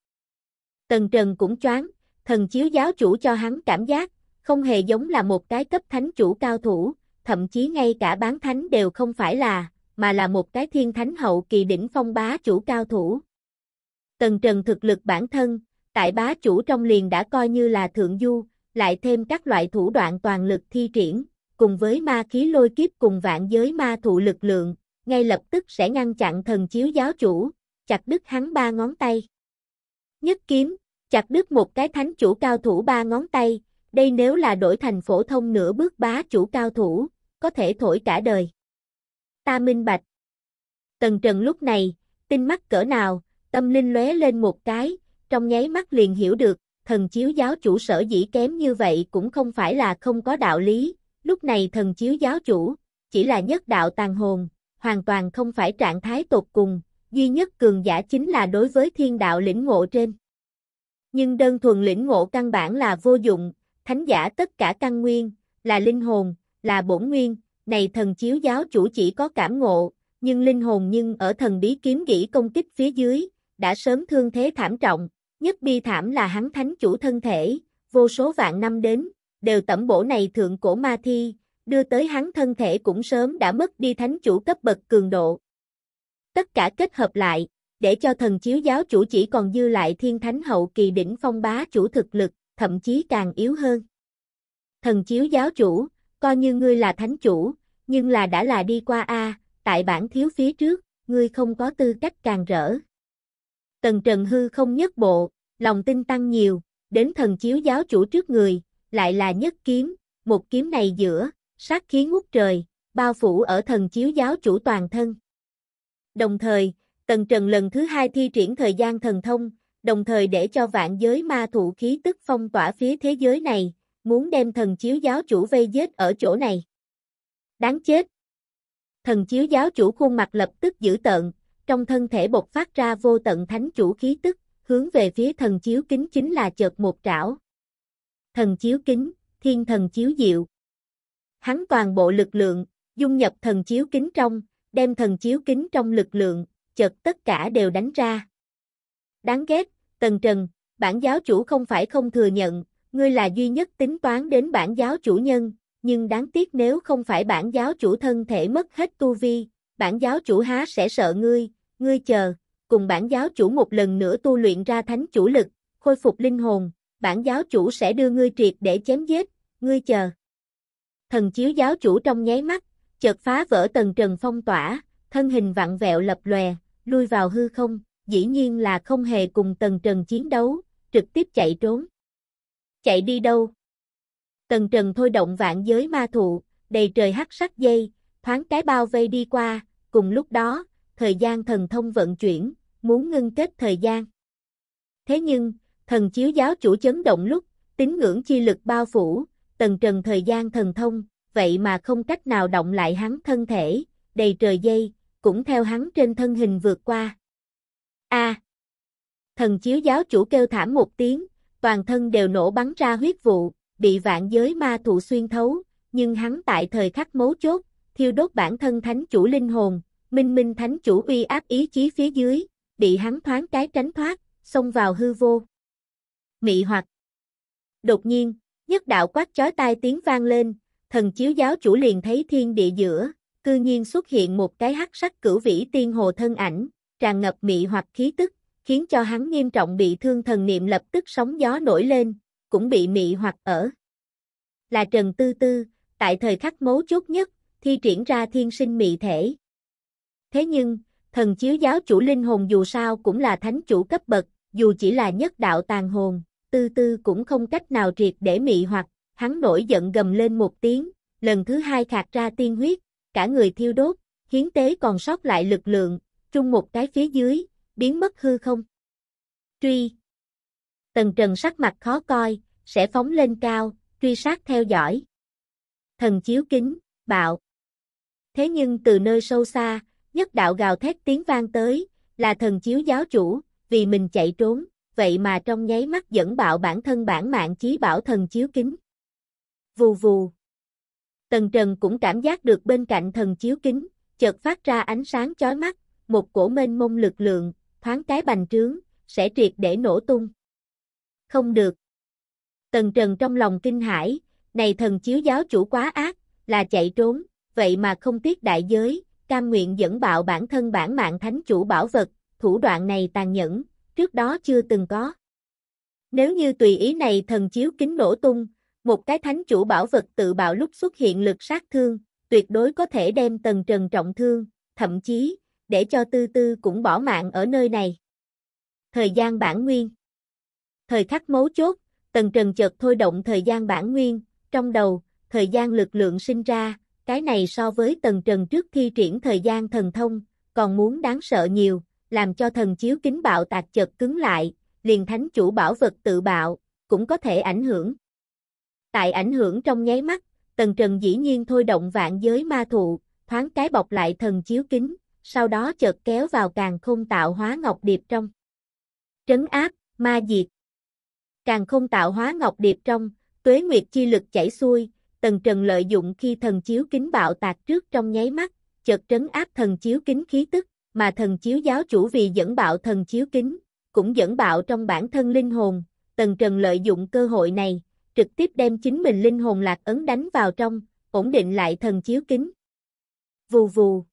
Tần Trần cũng choáng, thần chiếu giáo chủ cho hắn cảm giác, không hề giống là một cái cấp thánh chủ cao thủ, thậm chí ngay cả bán thánh đều không phải là, mà là một cái thiên thánh hậu kỳ đỉnh phong bá chủ cao thủ. Tần Trần thực lực bản thân, tại bá chủ trong liền đã coi như là thượng du, lại thêm các loại thủ đoạn toàn lực thi triển, cùng với ma khí lôi kiếp cùng vạn giới ma thụ lực lượng, ngay lập tức sẽ ngăn chặn thần chiếu giáo chủ, chặt đứt hắn ba ngón tay. Nhất kiếm, chặt đứt một cái thánh chủ cao thủ ba ngón tay, đây nếu là đổi thành phổ thông nửa bước bá chủ cao thủ, có thể thổi cả đời. Ta minh bạch. Tần Trần lúc này, tinh mắt cỡ nào, tâm linh lóe lên một cái, trong nháy mắt liền hiểu được, thần chiếu giáo chủ sở dĩ kém như vậy cũng không phải là không có đạo lý, lúc này thần chiếu giáo chủ, chỉ là nhất đạo tàn hồn, hoàn toàn không phải trạng thái tột cùng, duy nhất cường giả chính là đối với thiên đạo lĩnh ngộ trên. Nhưng đơn thuần lĩnh ngộ căn bản là vô dụng, thánh giả tất cả căn nguyên, là linh hồn, là bổn nguyên, này thần chiếu giáo chủ chỉ có cảm ngộ, nhưng linh hồn nhưng ở thần bí kiếm gỉ công kích phía dưới, đã sớm thương thế thảm trọng, nhất bi thảm là hắn thánh chủ thân thể, vô số vạn năm đến, đều tẩm bổ này thượng cổ ma thi, đưa tới hắn thân thể cũng sớm đã mất đi thánh chủ cấp bậc cường độ. Tất cả kết hợp lại, để cho thần chiếu giáo chủ chỉ còn dư lại thiên thánh hậu kỳ đỉnh phong bá chủ thực lực, thậm chí càng yếu hơn. Thần chiếu giáo chủ, coi như ngươi là thánh chủ, nhưng là đã là đi qua A, tại bản thiếu phía trước, ngươi không có tư cách càng rỡ. Tần Trần hư không nhất bộ, lòng tin tăng nhiều, đến thần chiếu giáo chủ trước người, lại là nhất kiếm, một kiếm này giữa, sát khí ngút trời, bao phủ ở thần chiếu giáo chủ toàn thân. Đồng thời, Tần Trần lần thứ hai thi triển thời gian thần thông, đồng thời để cho vạn giới ma thụ khí tức phong tỏa phía thế giới này, muốn đem thần chiếu giáo chủ vây giết ở chỗ này. Đáng chết! Thần chiếu giáo chủ khuôn mặt lập tức dữ tợn, trong thân thể bộc phát ra vô tận thánh chủ khí tức, hướng về phía thần chiếu kính chính là chợt một trảo. Thần chiếu kính, thiên thần chiếu diệu. Hắn toàn bộ lực lượng, dung nhập thần chiếu kính trong, đem thần chiếu kính trong lực lượng, chợt tất cả đều đánh ra. Đáng ghét, Tần Trần, bản giáo chủ không phải không thừa nhận, ngươi là duy nhất tính toán đến bản giáo chủ nhân, nhưng đáng tiếc nếu không phải bản giáo chủ thân thể mất hết tu vi, bản giáo chủ há sẽ sợ ngươi, ngươi chờ, cùng bản giáo chủ một lần nữa tu luyện ra thánh chủ lực, khôi phục linh hồn, bản giáo chủ sẽ đưa ngươi triệt để chém giết, ngươi chờ. Thần chiếu giáo chủ trong nháy mắt, chợt phá vỡ tầng trần phong tỏa, thân hình vặn vẹo lập lòe, lui vào hư không, dĩ nhiên là không hề cùng tầng trần chiến đấu, trực tiếp chạy trốn. Chạy đi đâu? Tần trần thôi động vạn giới ma thụ, đầy trời hắc sắc dây, thoáng cái bao vây đi qua, cùng lúc đó, thời gian thần thông vận chuyển, muốn ngưng kết thời gian. Thế nhưng, thần chiếu giáo chủ chấn động lúc, tín ngưỡng chi lực bao phủ, tầng trần thời gian thần thông, vậy mà không cách nào động lại hắn thân thể, đầy trời dây, cũng theo hắn trên thân hình vượt qua. A. thần chiếu giáo chủ kêu thảm một tiếng, toàn thân đều nổ bắn ra huyết vụ, bị vạn giới ma thụ xuyên thấu, nhưng hắn tại thời khắc mấu chốt, thiêu đốt bản thân thánh chủ linh hồn, minh minh thánh chủ uy áp ý chí phía dưới, bị hắn thoáng cái tránh thoát, xông vào hư vô. Mị hoặc Đột nhiên, nhất đạo quát chói tai tiếng vang lên, thần chiếu giáo chủ liền thấy thiên địa giữa, cư nhiên xuất hiện một cái hắc sắc cửu vĩ tiên hồ thân ảnh, tràn ngập mị hoặc khí tức, khiến cho hắn nghiêm trọng bị thương thần niệm lập tức sóng gió nổi lên, cũng bị mị hoặc ở. Là Trần Tư Tư, tại thời khắc mấu chốt nhất, thi triển ra thiên sinh mị thể. Thế nhưng, thần chiếu giáo chủ linh hồn dù sao cũng là thánh chủ cấp bậc, dù chỉ là nhất đạo tàn hồn, tư tư cũng không cách nào triệt để mị hoặc, hắn nổi giận gầm lên một tiếng, lần thứ hai khạc ra tiên huyết, cả người thiêu đốt, hiến tế còn sót lại lực lượng, trung một cái phía dưới, biến mất hư không. Truy Tần Trần sắc mặt khó coi, sẽ phóng lên cao, truy sát theo dõi. Thần chiếu kính, bạo. Thế nhưng từ nơi sâu xa, nhất đạo gào thét tiếng vang tới, là thần chiếu giáo chủ, vì mình chạy trốn, vậy mà trong nháy mắt dẫn bạo bản thân bản mạng chí bảo thần chiếu kính. Vù vù. Tần Trần cũng cảm giác được bên cạnh thần chiếu kính, chợt phát ra ánh sáng chói mắt, một cổ mênh mông lực lượng, thoáng cái bành trướng, sẽ triệt để nổ tung. Không được. Tần Trần trong lòng kinh hãi, này thần chiếu giáo chủ quá ác, là chạy trốn, vậy mà không tiếc đại giới, cam nguyện dẫn bạo bản thân bản mạng thánh chủ bảo vật, thủ đoạn này tàn nhẫn, trước đó chưa từng có. Nếu như tùy ý này thần chiếu kính nổ tung, một cái thánh chủ bảo vật tự bạo lúc xuất hiện lực sát thương, tuyệt đối có thể đem tần trần trọng thương, thậm chí, để cho tư tư cũng bỏ mạng ở nơi này. Thời gian bản nguyên Thời khắc mấu chốt, tần trần chợt thôi động thời gian bản nguyên, trong đầu, thời gian lực lượng sinh ra, cái này so với tần trần trước khi triển thời gian thần thông, còn muốn đáng sợ nhiều, làm cho thần chiếu kính bạo tạc chật cứng lại, liền thánh chủ bảo vật tự bạo, cũng có thể ảnh hưởng. Tại ảnh hưởng trong nháy mắt, tần trần dĩ nhiên thôi động vạn giới ma thụ, thoáng cái bọc lại thần chiếu kính, sau đó chợt kéo vào càng không tạo hóa ngọc điệp trong. Trấn áp, ma diệt. Càng không tạo hóa ngọc điệp trong, tuế nguyệt chi lực chảy xuôi, Tần Trần lợi dụng khi thần chiếu kính bạo tạc trước trong nháy mắt, chợt trấn áp thần chiếu kính khí tức, mà thần chiếu giáo chủ vì dẫn bạo thần chiếu kính, cũng dẫn bạo trong bản thân linh hồn, Tần Trần lợi dụng cơ hội này, trực tiếp đem chính mình linh hồn lạc ấn đánh vào trong, ổn định lại thần chiếu kính. Vù vù.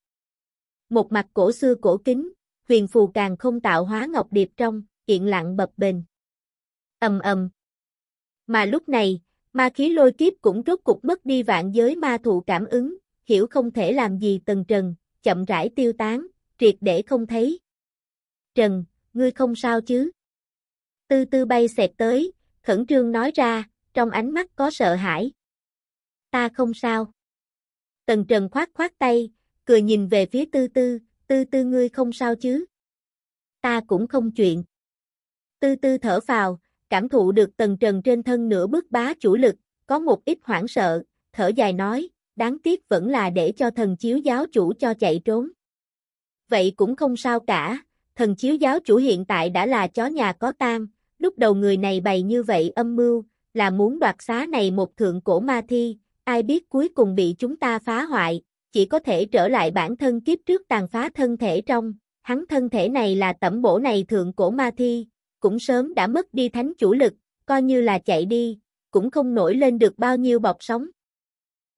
Một mặt cổ xưa cổ kính, huyền phù càng không tạo hóa ngọc điệp trong, hiện lặng bập bình, Ầm ầm. Mà lúc này, Ma khí lôi kiếp cũng rốt cục mất đi vạn giới ma thụ cảm ứng, hiểu không thể làm gì tần trần, chậm rãi tiêu tán, triệt để không thấy. Trần, ngươi không sao chứ? Tư tư bay xẹt tới, khẩn trương nói ra, trong ánh mắt có sợ hãi. Ta không sao. Tần trần khoát khoát tay, cười nhìn về phía tư tư, tư tư ngươi không sao chứ? Ta cũng không chuyện. Tư tư thở phào, cảm thụ được tầng trần trên thân nửa bước bá chủ lực, có một ít hoảng sợ, thở dài nói, đáng tiếc vẫn là để cho thần chiếu giáo chủ cho chạy trốn. Vậy cũng không sao cả, thần chiếu giáo chủ hiện tại đã là chó nhà có tang, lúc đầu người này bày như vậy âm mưu, là muốn đoạt xá này một thượng cổ ma thi, ai biết cuối cùng bị chúng ta phá hoại, chỉ có thể trở lại bản thân kiếp trước tàn phá thân thể trong, hắn thân thể này là tẩm bổ này thượng cổ ma thi, cũng sớm đã mất đi thánh chủ lực, coi như là chạy đi, cũng không nổi lên được bao nhiêu bọc sóng.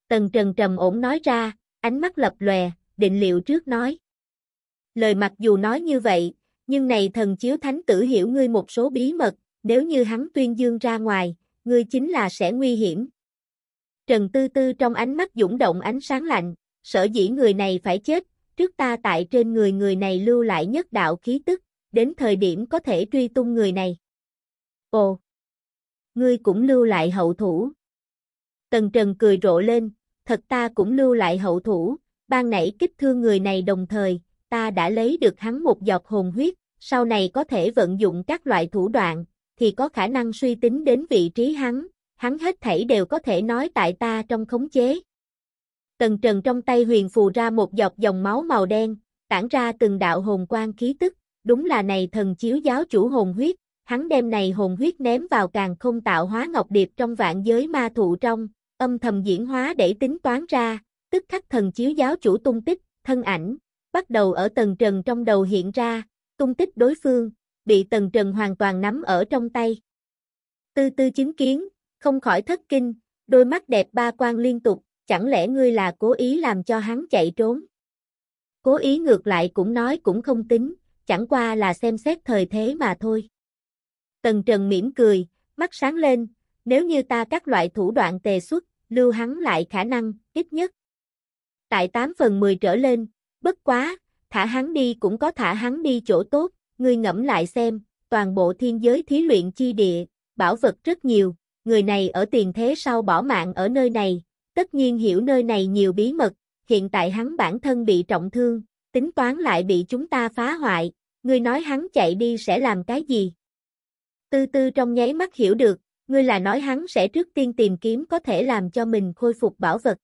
Tần Trần trầm ổn nói ra, ánh mắt lập lòe, định liệu trước nói. Lời mặc dù nói như vậy, nhưng này thần chiếu thánh tử hiểu ngươi một số bí mật, nếu như hắn tuyên dương ra ngoài, ngươi chính là sẽ nguy hiểm. Trần Tư Tư trong ánh mắt dũng động ánh sáng lạnh, sở dĩ người này phải chết, trước ta tại trên người người này lưu lại nhất đạo khí tức, đến thời điểm có thể truy tung người này. Ồ! Ngươi cũng lưu lại hậu thủ. Tần Trần cười rộ lên, thật ta cũng lưu lại hậu thủ, ban nãy kích thương người này đồng thời, ta đã lấy được hắn một giọt hồn huyết, sau này có thể vận dụng các loại thủ đoạn, thì có khả năng suy tính đến vị trí hắn, hắn hết thảy đều có thể nói tại ta trong khống chế. Tần Trần trong tay huyền phù ra một giọt dòng máu màu đen, tản ra từng đạo hồn quang khí tức đúng là này thần chiếu giáo chủ hồn huyết, hắn đem này hồn huyết ném vào càng không tạo hóa ngọc điệp trong vạn giới ma thụ trong, âm thầm diễn hóa để tính toán ra, tức khắc thần chiếu giáo chủ tung tích, thân ảnh, bắt đầu ở tầng trần trong đầu hiện ra, tung tích đối phương, bị tầng trần hoàn toàn nắm ở trong tay. Tư tư chứng kiến, không khỏi thất kinh, đôi mắt đẹp ba quan liên tục, chẳng lẽ ngươi là cố ý làm cho hắn chạy trốn. Cố ý ngược lại cũng nói cũng không tính, chẳng qua là xem xét thời thế mà thôi. Tần Trần mỉm cười, mắt sáng lên, nếu như ta các loại thủ đoạn tề xuất, lưu hắn lại khả năng, ít nhất. Tại 8 phần 10 trở lên, bất quá, thả hắn đi cũng có thả hắn đi chỗ tốt, ngươi ngẫm lại xem, toàn bộ thiên giới thí luyện chi địa, bảo vật rất nhiều, người này ở tiền thế sau bỏ mạng ở nơi này, tất nhiên hiểu nơi này nhiều bí mật, hiện tại hắn bản thân bị trọng thương, tính toán lại bị chúng ta phá hoại, ngươi nói hắn chạy đi sẽ làm cái gì? Tư tư trong nháy mắt hiểu được, ngươi là nói hắn sẽ trước tiên tìm kiếm có thể làm cho mình khôi phục bảo vật.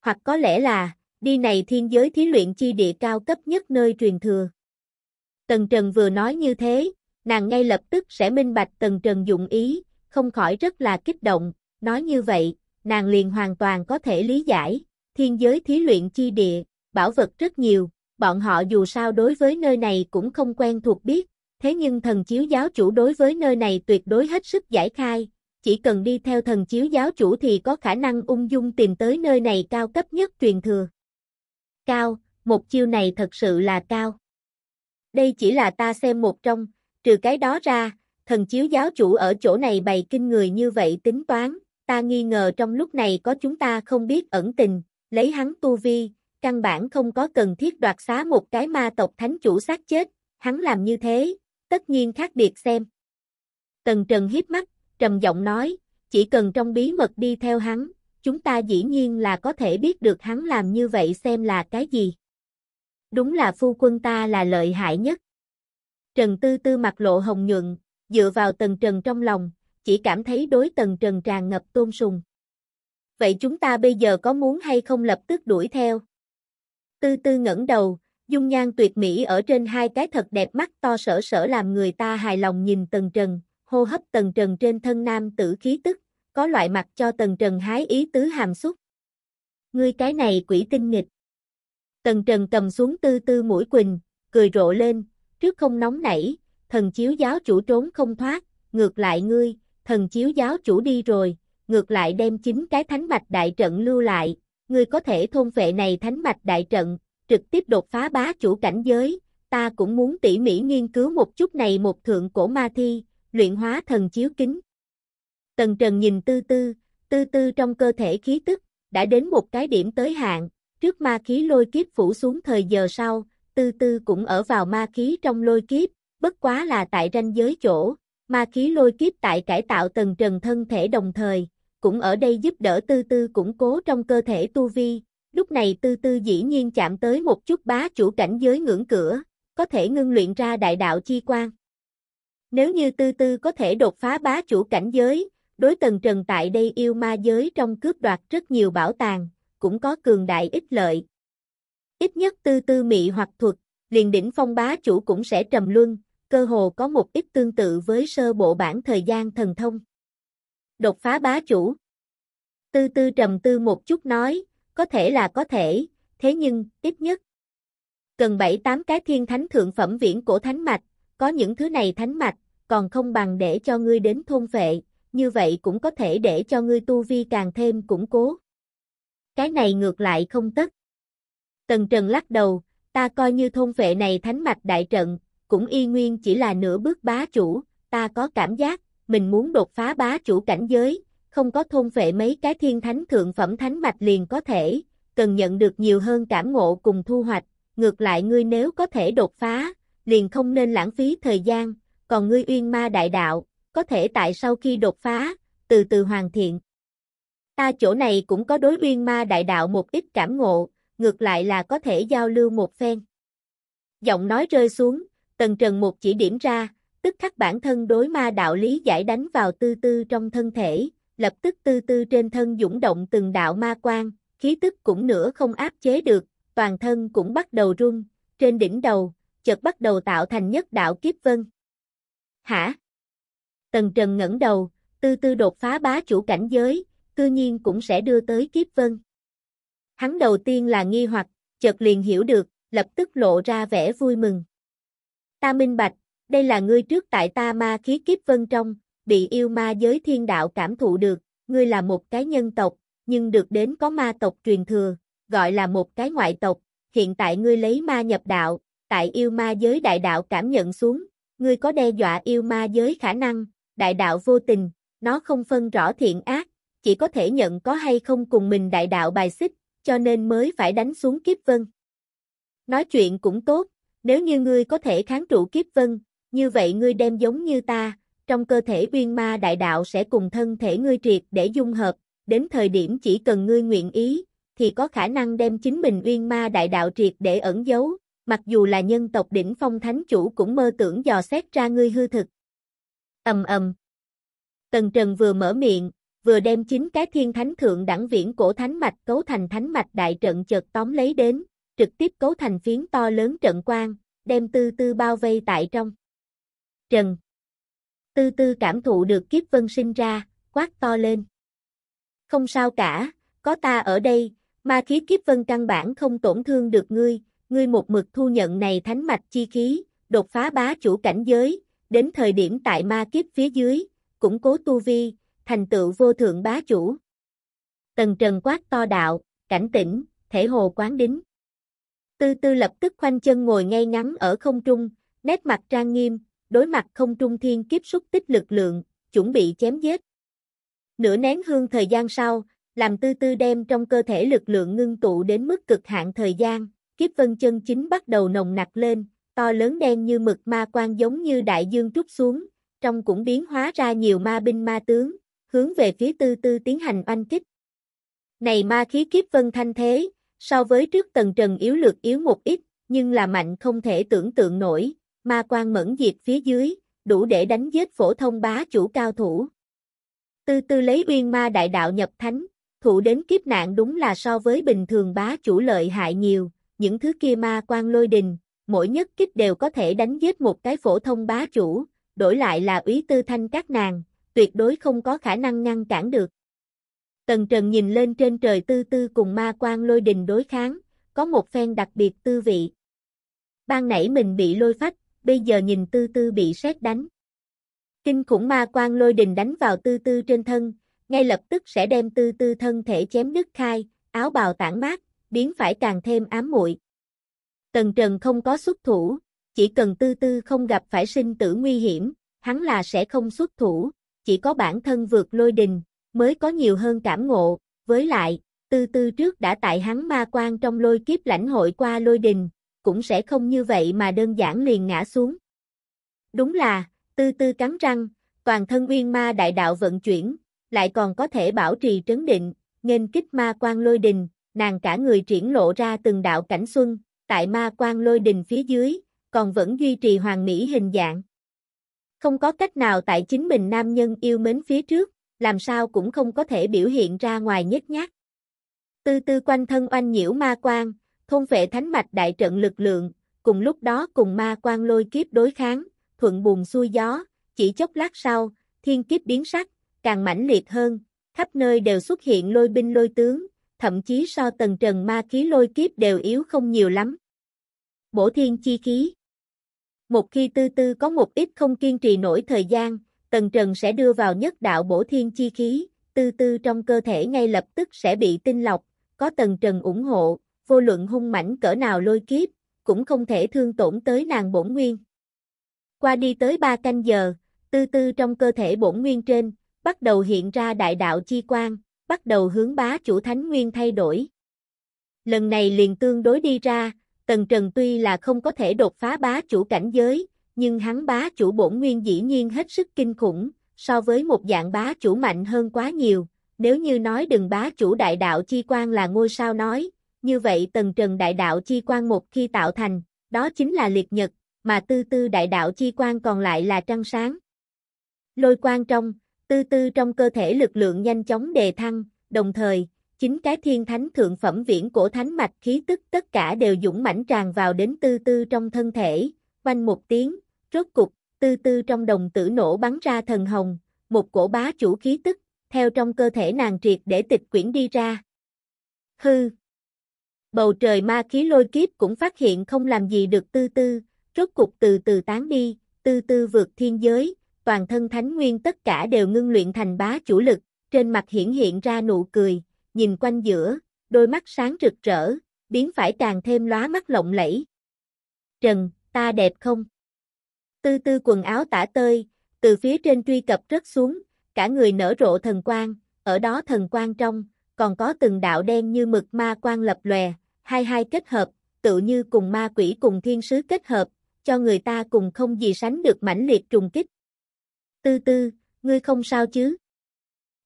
Hoặc có lẽ là, đi này thiên giới thí luyện chi địa cao cấp nhất nơi truyền thừa. Tần Trần vừa nói như thế, nàng ngay lập tức sẽ minh bạch Tần Trần dụng ý, không khỏi rất là kích động, nói như vậy, nàng liền hoàn toàn có thể lý giải, thiên giới thí luyện chi địa, bảo vật rất nhiều, bọn họ dù sao đối với nơi này cũng không quen thuộc biết, thế nhưng thần chiếu giáo chủ đối với nơi này tuyệt đối hết sức giải khai, chỉ cần đi theo thần chiếu giáo chủ thì có khả năng ung dung tìm tới nơi này cao cấp nhất truyền thừa. Cao, một chiêu này thật sự là cao. Đây chỉ là ta xem một trong, trừ cái đó ra, thần chiếu giáo chủ ở chỗ này bày kinh người như vậy tính toán, ta nghi ngờ trong lúc này có chúng ta không biết ẩn tình, lấy hắn tu vi, căn bản không có cần thiết đoạt xá một cái ma tộc thánh chủ xác chết, hắn làm như thế, tất nhiên khác biệt xem. Tần Trần hiếp mắt, trầm giọng nói, chỉ cần trong bí mật đi theo hắn, chúng ta dĩ nhiên là có thể biết được hắn làm như vậy xem là cái gì. Đúng là phu quân ta là lợi hại nhất. Trần Tư Tư mặt lộ hồng nhuận, dựa vào Tần Trần trong lòng, chỉ cảm thấy đối Tần Trần tràn ngập tôn sùng. Vậy chúng ta bây giờ có muốn hay không lập tức đuổi theo? Tư tư ngẩng đầu, dung nhan tuyệt mỹ ở trên hai cái thật đẹp mắt to sở sở làm người ta hài lòng nhìn tần trần, hô hấp tần trần trên thân nam tử khí tức, có loại mặt cho tần trần hái ý tứ hàm xúc. Ngươi cái này quỷ tinh nghịch. Tần trần cầm xuống tư tư mũi quỳnh, cười rộ lên, trước không nóng nảy, thần chiếu giáo chủ trốn không thoát, ngược lại ngươi, thần chiếu giáo chủ đi rồi, ngược lại đem chính cái thánh mạch đại trận lưu lại, ngươi có thể thôn vệ này thánh mạch đại trận, trực tiếp đột phá bá chủ cảnh giới, ta cũng muốn tỉ mỉ nghiên cứu một chút này một thượng cổ ma thi, luyện hóa thần chiếu kính. Tần Trần nhìn tư tư, tư tư trong cơ thể khí tức, đã đến một cái điểm tới hạn, trước ma khí lôi kiếp phủ xuống thời giờ sau, tư tư cũng ở vào ma khí trong lôi kiếp, bất quá là tại ranh giới chỗ, ma khí lôi kiếp tại cải tạo Tần Trần thân thể đồng thời, cũng ở đây giúp đỡ tư tư củng cố trong cơ thể tu vi, lúc này tư tư dĩ nhiên chạm tới một chút bá chủ cảnh giới ngưỡng cửa, có thể ngưng luyện ra đại đạo chi quan. Nếu như tư tư có thể đột phá bá chủ cảnh giới, đối tần trần tại đây yêu ma giới trong cướp đoạt rất nhiều bảo tàng, cũng có cường đại ích lợi. Ít nhất tư tư mị hoặc thuật, liền đỉnh phong bá chủ cũng sẽ trầm luân, cơ hồ có một ít tương tự với sơ bộ bản thời gian thần thông đột phá bá chủ. Tư tư trầm tư một chút nói, có thể là có thể, thế nhưng, ít nhất, cần 7-8 cái thiên thánh thượng phẩm viễn cổ thánh mạch, có những thứ này thánh mạch, còn không bằng để cho ngươi đến thôn vệ, như vậy cũng có thể để cho ngươi tu vi càng thêm củng cố. Cái này ngược lại không tất. Tần Trần lắc đầu, ta coi như thôn vệ này thánh mạch đại trận, cũng y nguyên chỉ là nửa bước bá chủ, ta có cảm giác, mình muốn đột phá bá chủ cảnh giới, không có thôn vệ mấy cái thiên thánh thượng phẩm thánh mạch liền có thể, cần nhận được nhiều hơn cảm ngộ cùng thu hoạch, ngược lại ngươi nếu có thể đột phá, liền không nên lãng phí thời gian, còn ngươi uyên ma đại đạo, có thể tại sau khi đột phá, từ từ hoàn thiện. Ta chỗ này cũng có đối uyên ma đại đạo một ít cảm ngộ, ngược lại là có thể giao lưu một phen. Giọng nói rơi xuống, tần trần một chỉ điểm ra, tức khắc bản thân đối ma đạo lý giải đánh vào tư tư trong thân thể, lập tức tư tư trên thân dũng động từng đạo ma quang, khí tức cũng nửa không áp chế được, toàn thân cũng bắt đầu run trên đỉnh đầu, chợt bắt đầu tạo thành nhất đạo kiếp vân. Hả? Tần Trần ngẩng đầu, tư tư đột phá bá chủ cảnh giới, tự nhiên cũng sẽ đưa tới kiếp vân. Hắn đầu tiên là nghi hoặc, chợt liền hiểu được, lập tức lộ ra vẻ vui mừng. Ta minh bạch, đây là ngươi trước tại ta ma khí kiếp vân trong, bị yêu ma giới thiên đạo cảm thụ được, ngươi là một cái nhân tộc, nhưng được đến có ma tộc truyền thừa, gọi là một cái ngoại tộc, hiện tại ngươi lấy ma nhập đạo, tại yêu ma giới đại đạo cảm nhận xuống, ngươi có đe dọa yêu ma giới khả năng, đại đạo vô tình, nó không phân rõ thiện ác, chỉ có thể nhận có hay không cùng mình đại đạo bài xích, cho nên mới phải đánh xuống kiếp vân. Nói chuyện cũng tốt, nếu như ngươi có thể kháng trụ kiếp vân, như vậy ngươi đem giống như ta, trong cơ thể uyên ma đại đạo sẽ cùng thân thể ngươi triệt để dung hợp, đến thời điểm chỉ cần ngươi nguyện ý, thì có khả năng đem chính mình uyên ma đại đạo triệt để ẩn giấu, mặc dù là nhân tộc đỉnh phong thánh chủ cũng mơ tưởng dò xét ra ngươi hư thực. Ầm ầm. Tần Trần vừa mở miệng, vừa đem chính cái thiên thánh thượng đẳng viễn cổ thánh mạch cấu thành thánh mạch đại trận chợt tóm lấy đến, trực tiếp cấu thành phiến to lớn trận quang, đem tư tư bao vây tại trong. Trần. Tư tư cảm thụ được kiếp vân sinh ra, quát to lên. Không sao cả, có ta ở đây, ma khí kiếp vân căn bản không tổn thương được ngươi, ngươi một mực thu nhận này thánh mạch chi khí, đột phá bá chủ cảnh giới, đến thời điểm tại ma kiếp phía dưới, củng cố tu vi, thành tựu vô thượng bá chủ. Tần Trần quát to đạo, cảnh tỉnh, thể hồ quán đính. Tư tư lập tức khoanh chân ngồi ngay ngắn ở không trung, nét mặt trang nghiêm, đối mặt không trung thiên kiếp xúc tích lực lượng, chuẩn bị chém giết. Nửa nén hương thời gian sau, làm tư tư đem trong cơ thể lực lượng ngưng tụ đến mức cực hạn thời gian, kiếp vân chân chính bắt đầu nồng nặc lên, to lớn đen như mực ma quan giống như đại dương trút xuống, trong cũng biến hóa ra nhiều ma binh ma tướng, hướng về phía tư tư tiến hành oanh kích. Này ma khí kiếp vân thanh thế, so với trước tầng trần yếu lược yếu một ít, nhưng là mạnh không thể tưởng tượng nổi, ma quan mẫn diệt phía dưới, đủ để đánh giết phổ thông bá chủ cao thủ. Tư Tư lấy uyên ma đại đạo nhập thánh, thủ đến kiếp nạn đúng là so với bình thường bá chủ lợi hại nhiều, những thứ kia ma quan lôi đình, mỗi nhất kích đều có thể đánh giết một cái phổ thông bá chủ, đổi lại là úy tư thanh các nàng, tuyệt đối không có khả năng ngăn cản được. Tần Trần nhìn lên trên trời tư tư cùng ma quan lôi đình đối kháng, có một phen đặc biệt tư vị. Ban nãy mình bị lôi phách, bây giờ nhìn tư tư bị sét đánh. Kinh khủng ma quang lôi đình đánh vào tư tư trên thân, ngay lập tức sẽ đem tư tư thân thể chém nứt khai, áo bào tản mát, biến phải càng thêm ám muội. Tần Trần không có xuất thủ, chỉ cần tư tư không gặp phải sinh tử nguy hiểm, hắn là sẽ không xuất thủ, chỉ có bản thân vượt lôi đình, mới có nhiều hơn cảm ngộ, với lại, tư tư trước đã tại hắn ma quan trong lôi kiếp lãnh hội qua lôi đình, cũng sẽ không như vậy mà đơn giản liền ngã xuống. Đúng là, tư tư cắn răng, toàn thân uyên ma đại đạo vận chuyển, lại còn có thể bảo trì trấn định, nghênh kích ma quan lôi đình, nàng cả người triển lộ ra từng đạo cảnh xuân, tại ma quan lôi đình phía dưới, còn vẫn duy trì hoàng mỹ hình dạng. Không có cách nào tại chính mình nam nhân yêu mến phía trước, làm sao cũng không có thể biểu hiện ra ngoài nhếch nhác. Tư tư quanh thân oanh nhiễu ma quan, thôn vệ thánh mạch đại trận lực lượng, cùng lúc đó cùng ma quan lôi kiếp đối kháng, thuận buồn xuôi gió, chỉ chốc lát sau, thiên kiếp biến sắc, càng mãnh liệt hơn, khắp nơi đều xuất hiện lôi binh lôi tướng, thậm chí so tầng trần ma khí lôi kiếp đều yếu không nhiều lắm. Bổ thiên chi khí Một khi tư tư có một ít không kiên trì nổi thời gian, tầng trần sẽ đưa vào nhất đạo bổ thiên chi khí, tư tư trong cơ thể ngay lập tức sẽ bị tinh lọc, có tầng trần ủng hộ, vô luận hung mảnh cỡ nào lôi kiếp, cũng không thể thương tổn tới nàng bổn nguyên. Qua đi tới ba canh giờ, tư tư trong cơ thể bổn nguyên trên, bắt đầu hiện ra đại đạo chi quan, bắt đầu hướng bá chủ thánh nguyên thay đổi. Lần này liền tương đối đi ra, Tần Trần tuy là không có thể đột phá bá chủ cảnh giới, nhưng hắn bá chủ bổn nguyên dĩ nhiên hết sức kinh khủng, so với một dạng bá chủ mạnh hơn quá nhiều, nếu như nói đừng bá chủ đại đạo chi quan là ngôi sao nói, như vậy tầng trần đại đạo chi quan một khi tạo thành, đó chính là liệt nhật, mà tư tư đại đạo chi quan còn lại là trăng sáng. Lôi quan trong, tư tư trong cơ thể lực lượng nhanh chóng đề thăng, đồng thời, chính cái thiên thánh thượng phẩm viễn cổ thánh mạch khí tức tất cả đều dũng mãnh tràn vào đến tư tư trong thân thể, quanh một tiếng, rốt cục, tư tư trong đồng tử nổ bắn ra thần hồng, một cổ bá chủ khí tức, theo trong cơ thể nàng triệt để tịch quyển đi ra. Hư bầu trời ma khí lôi kiếp cũng phát hiện không làm gì được tư tư, rốt cục từ từ tán đi, tư tư vượt thiên giới, toàn thân thánh nguyên tất cả đều ngưng luyện thành bá chủ lực, trên mặt hiển hiện ra nụ cười, nhìn quanh giữa, đôi mắt sáng rực rỡ, biến phải càng thêm lóa mắt lộng lẫy. Trần, ta đẹp không? Tư tư quần áo tả tơi, từ phía trên truy cập rớt xuống, cả người nở rộ thần quang, ở đó thần quang trong, còn có từng đạo đen như mực ma quang lập lòe, hai hai kết hợp, tự như cùng ma quỷ cùng thiên sứ kết hợp, cho người ta cùng không gì sánh được mãnh liệt trùng kích. Tư tư, ngươi không sao chứ?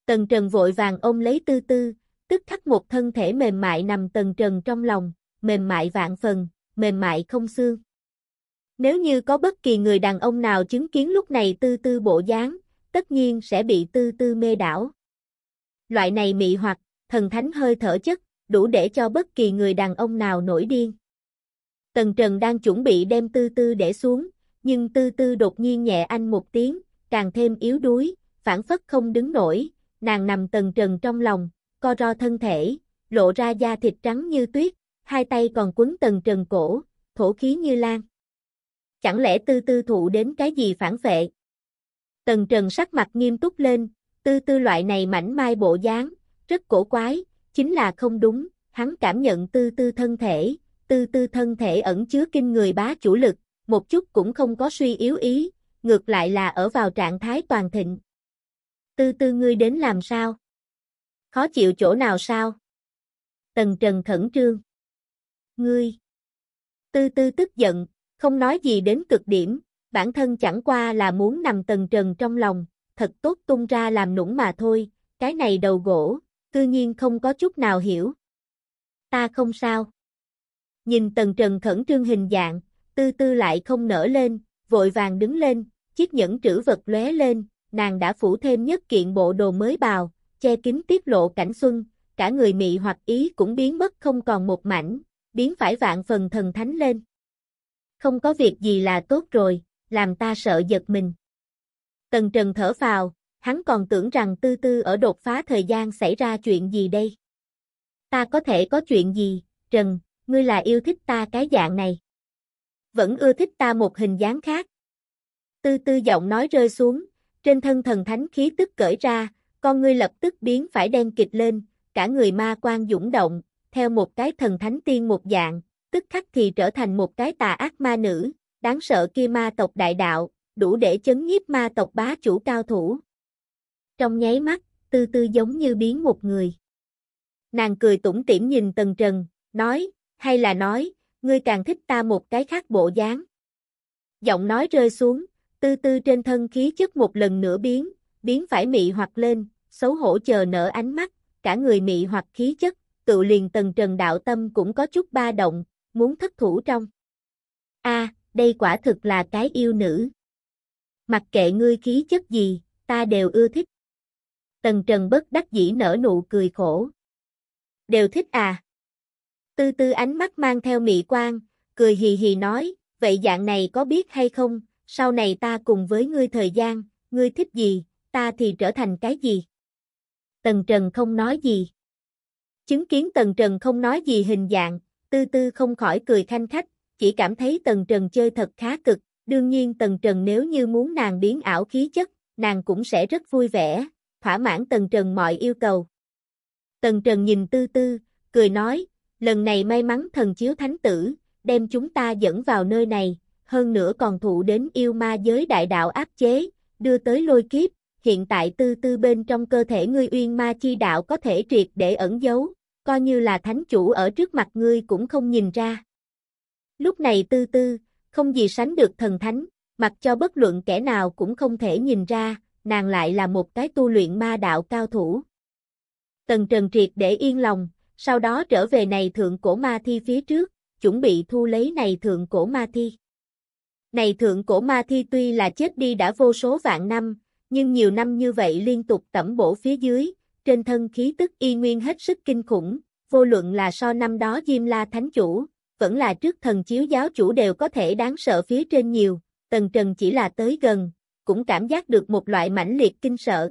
Tần Trần vội vàng ôm lấy tư tư, tức khắc một thân thể mềm mại nằm Tần Trần trong lòng, mềm mại vạn phần, mềm mại không xương. Nếu như có bất kỳ người đàn ông nào chứng kiến lúc này tư tư bộ dáng, tất nhiên sẽ bị tư tư mê đảo. Loại này mị hoặc, thần thánh hơi thở chất, đủ để cho bất kỳ người đàn ông nào nổi điên. Tần Trần đang chuẩn bị đem tư tư để xuống, nhưng tư tư đột nhiên nhẹ anh một tiếng, càng thêm yếu đuối, phản phất không đứng nổi, nàng nằm Tần Trần trong lòng, co ro thân thể, lộ ra da thịt trắng như tuyết, hai tay còn quấn Tần Trần cổ, thổ khí như lan. Chẳng lẽ tư tư thụ đến cái gì phản vệ? Tần Trần sắc mặt nghiêm túc lên, tư tư loại này mảnh mai bộ dáng, rất cổ quái, chính là không đúng, hắn cảm nhận tư tư thân thể, tư tư thân thể ẩn chứa kinh người bá chủ lực, một chút cũng không có suy yếu ý, ngược lại là ở vào trạng thái toàn thịnh. Tư tư ngươi đến làm sao? Khó chịu chỗ nào sao? Tần Trần khẩn trương. Ngươi! Tư tư tức giận, không nói gì đến cực điểm, bản thân chẳng qua là muốn nằm Tần Trần trong lòng, thật tốt tung ra làm nũng mà thôi, cái này đầu gỗ, cư nhiên không có chút nào hiểu. Ta không sao. Nhìn Tần Trần khẩn trương hình dạng, tư tư lại không nở lên, vội vàng đứng lên, chiếc nhẫn trữ vật lóe lên, nàng đã phủ thêm nhất kiện bộ đồ mới bào, che kín tiết lộ cảnh xuân, cả người mị hoặc ý cũng biến mất không còn một mảnh, biến phải vạn phần thần thánh lên. Không có việc gì là tốt rồi, làm ta sợ giật mình. Tần Trần thở vào hắn còn tưởng rằng tư tư ở đột phá thời gian xảy ra chuyện gì đây. Ta có thể có chuyện gì, Trần, ngươi là yêu thích ta cái dạng này. Vẫn ưa thích ta một hình dáng khác. Tư tư giọng nói rơi xuống, trên thân thần thánh khí tức cởi ra, con ngươi lập tức biến phải đen kịch lên, cả người ma quan dũng động, theo một cái thần thánh tiên một dạng, tức khắc thì trở thành một cái tà ác ma nữ, đáng sợ kia ma tộc đại đạo, đủ để chấn nhiếp ma tộc bá chủ cao thủ. Trong nháy mắt, tư tư giống như biến một người. Nàng cười tủm tỉm nhìn Tần Trần, nói, hay là nói, ngươi càng thích ta một cái khác bộ dáng. Giọng nói rơi xuống, tư tư trên thân khí chất một lần nữa biến, biến phải mị hoặc lên, xấu hổ chờ nở ánh mắt, cả người mị hoặc khí chất, tự liền Tần Trần đạo tâm cũng có chút ba động, muốn thất thủ trong. a đây quả thực là cái yêu nữ. Mặc kệ ngươi khí chất gì, ta đều ưa thích. Tần Trần bất đắc dĩ nở nụ cười khổ. Đều thích à? Tư tư ánh mắt mang theo mị quan, cười hì hì nói, vậy dạng này có biết hay không, sau này ta cùng với ngươi thời gian, ngươi thích gì, ta thì trở thành cái gì? Tần Trần không nói gì. Chứng kiến Tần Trần không nói gì hình dạng, tư tư không khỏi cười thanh khách, chỉ cảm thấy Tần Trần chơi thật khá cực, đương nhiên Tần Trần nếu như muốn nàng biến ảo khí chất, nàng cũng sẽ rất vui vẻ, thỏa mãn Tần Trần mọi yêu cầu. Tần Trần nhìn tư tư, cười nói, lần này may mắn thần chiếu thánh tử, đem chúng ta dẫn vào nơi này, hơn nữa còn thụ đến yêu ma giới đại đạo áp chế, đưa tới lôi kiếp, hiện tại tư tư bên trong cơ thể ngươi uyên ma chi đạo có thể triệt để ẩn giấu, coi như là thánh chủ ở trước mặt ngươi cũng không nhìn ra. Lúc này tư tư, không gì sánh được thần thánh, mặc cho bất luận kẻ nào cũng không thể nhìn ra, nàng lại là một cái tu luyện ma đạo cao thủ. Tần Trần Triệt để yên lòng, sau đó trở về này thượng cổ ma thi phía trước, chuẩn bị thu lấy này thượng cổ ma thi. Này thượng cổ ma thi tuy là chết đi đã vô số vạn năm, nhưng nhiều năm như vậy liên tục tẩm bổ phía dưới, trên thân khí tức y nguyên hết sức kinh khủng, vô luận là so năm đó Diêm La Thánh Chủ, vẫn là trước thần chiếu giáo chủ đều có thể đáng sợ phía trên nhiều, Tần Trần chỉ là tới gần, cũng cảm giác được một loại mãnh liệt kinh sợ.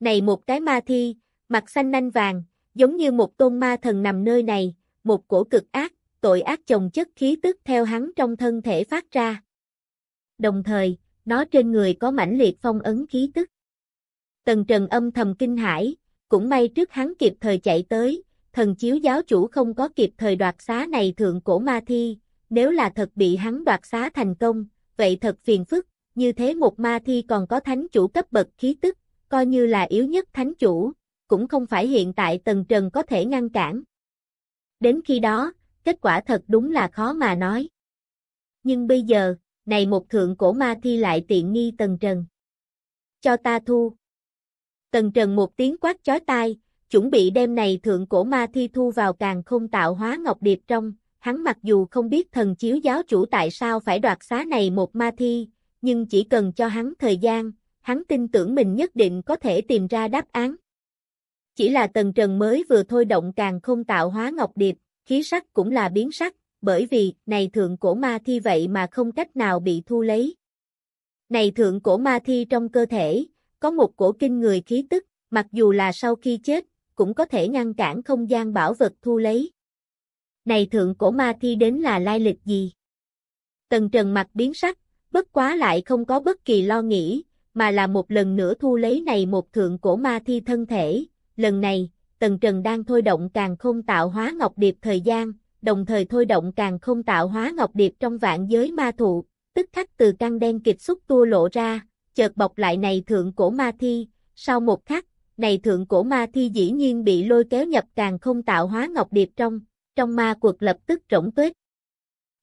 Này một cái ma thi, mặt xanh nanh vàng, giống như một tôn ma thần nằm nơi này, một cổ cực ác, tội ác chồng chất khí tức theo hắn trong thân thể phát ra. Đồng thời, nó trên người có mãnh liệt phong ấn khí tức. Tần Trần âm thầm kinh hãi, cũng may trước hắn kịp thời chạy tới, thần chiếu giáo chủ không có kịp thời đoạt xá này thượng cổ ma thi, nếu là thật bị hắn đoạt xá thành công, vậy thật phiền phức, như thế một ma thi còn có thánh chủ cấp bậc khí tức, coi như là yếu nhất thánh chủ, cũng không phải hiện tại tầng trần có thể ngăn cản. Đến khi đó, kết quả thật đúng là khó mà nói. Nhưng bây giờ, này một thượng cổ ma thi lại tiện nghi tầng trần. Cho ta thu. Tần Trần một tiếng quát chói tai, chuẩn bị đem này thượng cổ ma thi thu vào càng không tạo hóa ngọc điệp trong, hắn mặc dù không biết thần chiếu giáo chủ tại sao phải đoạt xá này một ma thi, nhưng chỉ cần cho hắn thời gian, hắn tin tưởng mình nhất định có thể tìm ra đáp án. Chỉ là tầng trần mới vừa thôi động càng không tạo hóa ngọc điệp, khí sắc cũng là biến sắc, bởi vì này thượng cổ ma thi vậy mà không cách nào bị thu lấy. Này thượng cổ ma thi trong cơ thể, có một cổ kinh người khí tức, mặc dù là sau khi chết, cũng có thể ngăn cản không gian bảo vật thu lấy. Này thượng cổ ma thi đến là lai lịch gì? Tần trần mặt biến sắc, bất quá lại không có bất kỳ lo nghĩ, mà là một lần nữa thu lấy này một thượng cổ ma thi thân thể, lần này, Tần Trần đang thôi động càng không tạo hóa ngọc điệp thời gian, đồng thời thôi động càng không tạo hóa ngọc điệp trong vạn giới ma thụ, tức khắc từ căn đen kịch xúc tua lộ ra, chợt bọc lại này thượng cổ ma thi, sau một khắc, này thượng cổ ma thi dĩ nhiên bị lôi kéo nhập càng không tạo hóa ngọc điệp trong, trong ma quật lập tức rỗng tuyết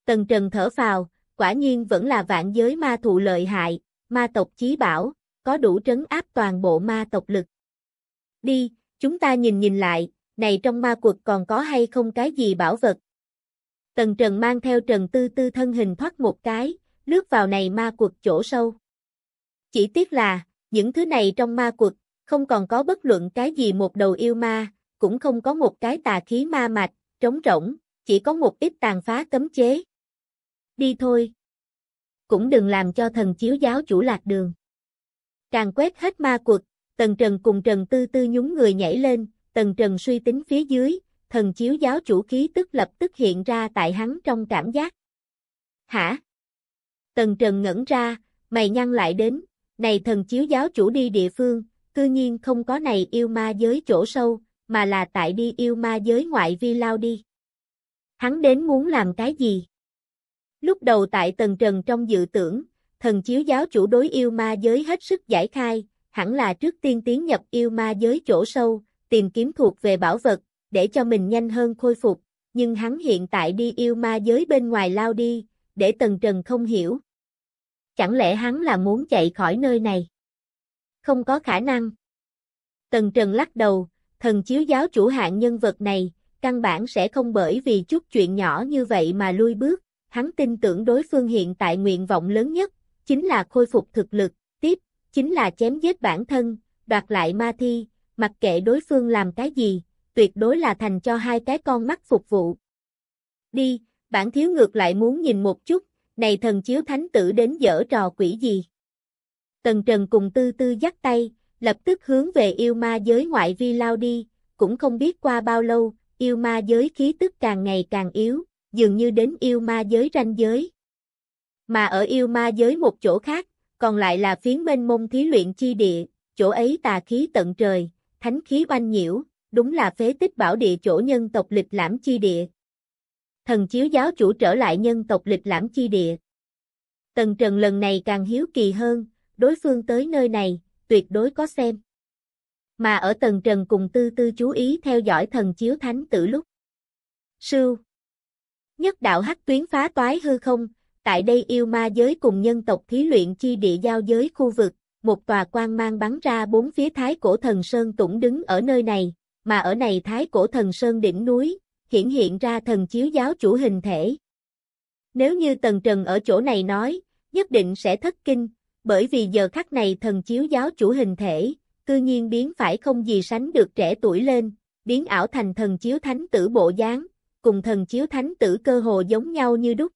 Tần Trần thở vào quả nhiên vẫn là vạn giới ma thụ lợi hại, ma tộc chí bảo, có đủ trấn áp toàn bộ ma tộc lực. Đi, chúng ta nhìn nhìn lại, này trong ma quật còn có hay không cái gì bảo vật. Tần Trần mang theo Trần Tư Tư thân hình thoát một cái, lướt vào này ma quật chỗ sâu. Chỉ tiếc là, những thứ này trong ma quật, không còn có bất luận cái gì một đầu yêu ma, cũng không có một cái tà khí ma mạch, trống rỗng, chỉ có một ít tàn phá cấm chế. Đi thôi. Cũng đừng làm cho thần chiếu giáo chủ lạc đường. Càng quét hết ma quật, Tần Trần cùng Trần Tư Tư nhúng người nhảy lên, Tần Trần suy tính phía dưới, thần chiếu giáo chủ khí tức lập tức hiện ra tại hắn trong cảm giác. Hả? Tần Trần ngẩn ra, mày nhăn lại đến, này thần chiếu giáo chủ đi địa phương, cư nhiên không có này yêu ma giới chỗ sâu, mà là tại đi yêu ma giới ngoại vi lao đi. Hắn đến muốn làm cái gì? Lúc đầu tại tầng trần trong dự tưởng, thần chiếu giáo chủ đối yêu ma giới hết sức giải khai, hẳn là trước tiên tiến nhập yêu ma giới chỗ sâu, tìm kiếm thuộc về bảo vật, để cho mình nhanh hơn khôi phục, nhưng hắn hiện tại đi yêu ma giới bên ngoài lao đi, để tần trần không hiểu. Chẳng lẽ hắn là muốn chạy khỏi nơi này? Không có khả năng. Tần trần lắc đầu, thần chiếu giáo chủ hạng nhân vật này, căn bản sẽ không bởi vì chút chuyện nhỏ như vậy mà lui bước, hắn tin tưởng đối phương hiện tại nguyện vọng lớn nhất, chính là khôi phục thực lực, tiếp, chính là chém giết bản thân, đoạt lại ma thi, mặc kệ đối phương làm cái gì, tuyệt đối là thành cho hai cái con mắt phục vụ. Đi, bản thiếu ngược lại muốn nhìn một chút, này thần chiếu thánh tử đến dở trò quỷ gì. Tần Trần cùng tư tư dắt tay, lập tức hướng về yêu ma giới ngoại vi lao đi, cũng không biết qua bao lâu, yêu ma giới khí tức càng ngày càng yếu, dường như đến yêu ma giới ranh giới. Mà ở yêu ma giới một chỗ khác, còn lại là phiến mênh mông thí luyện chi địa, chỗ ấy tà khí tận trời, thánh khí oanh nhiễu, đúng là phế tích bảo địa chỗ nhân tộc lịch lãm chi địa. Thần chiếu giáo chủ trở lại nhân tộc lịch lãm chi địa. Tần Trần lần này càng hiếu kỳ hơn, đối phương tới nơi này, tuyệt đối có xem. Mà ở Tần Trần cùng tư tư chú ý theo dõi thần chiếu thánh tử lúc. Sưu Nhất đạo hắc tuyến phá toái hư không, tại đây yêu ma giới cùng nhân tộc thí luyện chi địa giao giới khu vực, một tòa quang mang bắn ra bốn phía thái cổ thần Sơn Tũng đứng ở nơi này, mà ở này thái cổ thần Sơn đỉnh núi, hiển hiện ra thần chiếu giáo chủ hình thể. Nếu như Tần Trần ở chỗ này nói, nhất định sẽ thất kinh, bởi vì giờ khắc này thần chiếu giáo chủ hình thể, cư nhiên biến phải không gì sánh được trẻ tuổi lên, biến ảo thành thần chiếu thánh tử bộ dáng, cùng thần chiếu thánh tử cơ hồ giống nhau như đúc.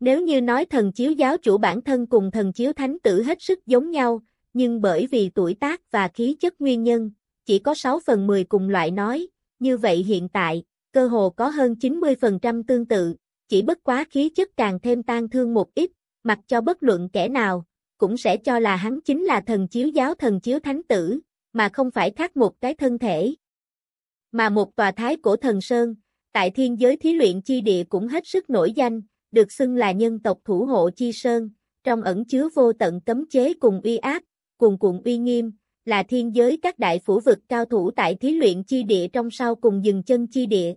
Nếu như nói thần chiếu giáo chủ bản thân cùng thần chiếu thánh tử hết sức giống nhau, nhưng bởi vì tuổi tác và khí chất nguyên nhân, chỉ có 6 phần 10 cùng loại nói, như vậy hiện tại, cơ hồ có hơn 90% tương tự, chỉ bất quá khí chất càng thêm tan thương một ít, mặc cho bất luận kẻ nào, cũng sẽ cho là hắn chính là thần chiếu giáo thần chiếu thánh tử, mà không phải khác một cái thân thể. Mà một tòa thái cổ thần sơn, tại thiên giới thí luyện chi địa cũng hết sức nổi danh, được xưng là nhân tộc thủ hộ chi sơn, trong ẩn chứa vô tận cấm chế cùng uy áp, cùng cuộn uy nghiêm, là thiên giới các đại phủ vực cao thủ tại thí luyện chi địa trong sau cùng dừng chân chi địa.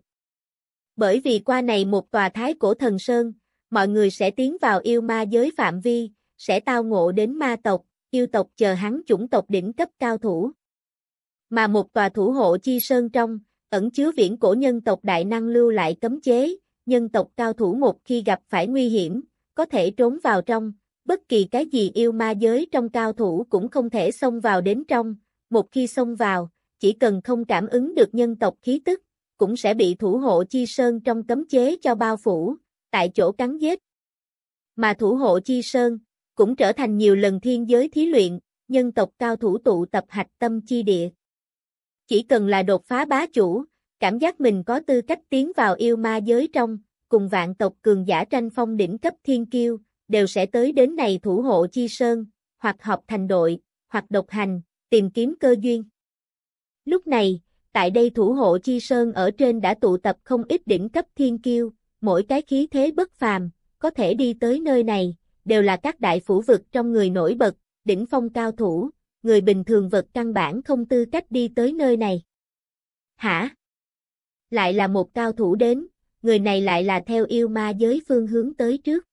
Bởi vì qua này một tòa thái cổ thần sơn, mọi người sẽ tiến vào yêu ma giới phạm vi, sẽ tao ngộ đến ma tộc, yêu tộc chờ hắn chủng tộc đỉnh cấp cao thủ. Mà một tòa thủ hộ chi sơn trong, ẩn chứa viễn cổ nhân tộc đại năng lưu lại cấm chế, nhân tộc cao thủ một khi gặp phải nguy hiểm, có thể trốn vào trong, bất kỳ cái gì yêu ma giới trong cao thủ cũng không thể xông vào đến trong, một khi xông vào, chỉ cần không cảm ứng được nhân tộc khí tức, cũng sẽ bị thủ hộ chi sơn trong cấm chế cho bao phủ, tại chỗ cắn giết. Mà thủ hộ chi sơn, cũng trở thành nhiều lần thiên giới thí luyện, nhân tộc cao thủ tụ tập hạch tâm chi địa. Chỉ cần là đột phá bá chủ, cảm giác mình có tư cách tiến vào yêu ma giới trong, cùng vạn tộc cường giả tranh phong đỉnh cấp thiên kiêu, đều sẽ tới đến này thủ hộ chi sơn, hoặc họp thành đội, hoặc độc hành, tìm kiếm cơ duyên. Lúc này, tại đây thủ hộ chi sơn ở trên đã tụ tập không ít đỉnh cấp thiên kiêu, mỗi cái khí thế bất phàm, có thể đi tới nơi này, đều là các đại phủ vực trong người nổi bật, đỉnh phong cao thủ, người bình thường vật căn bản không tư cách đi tới nơi này. Hả? Lại là một cao thủ đến, người này lại là theo yêu ma giới phương hướng tới trước.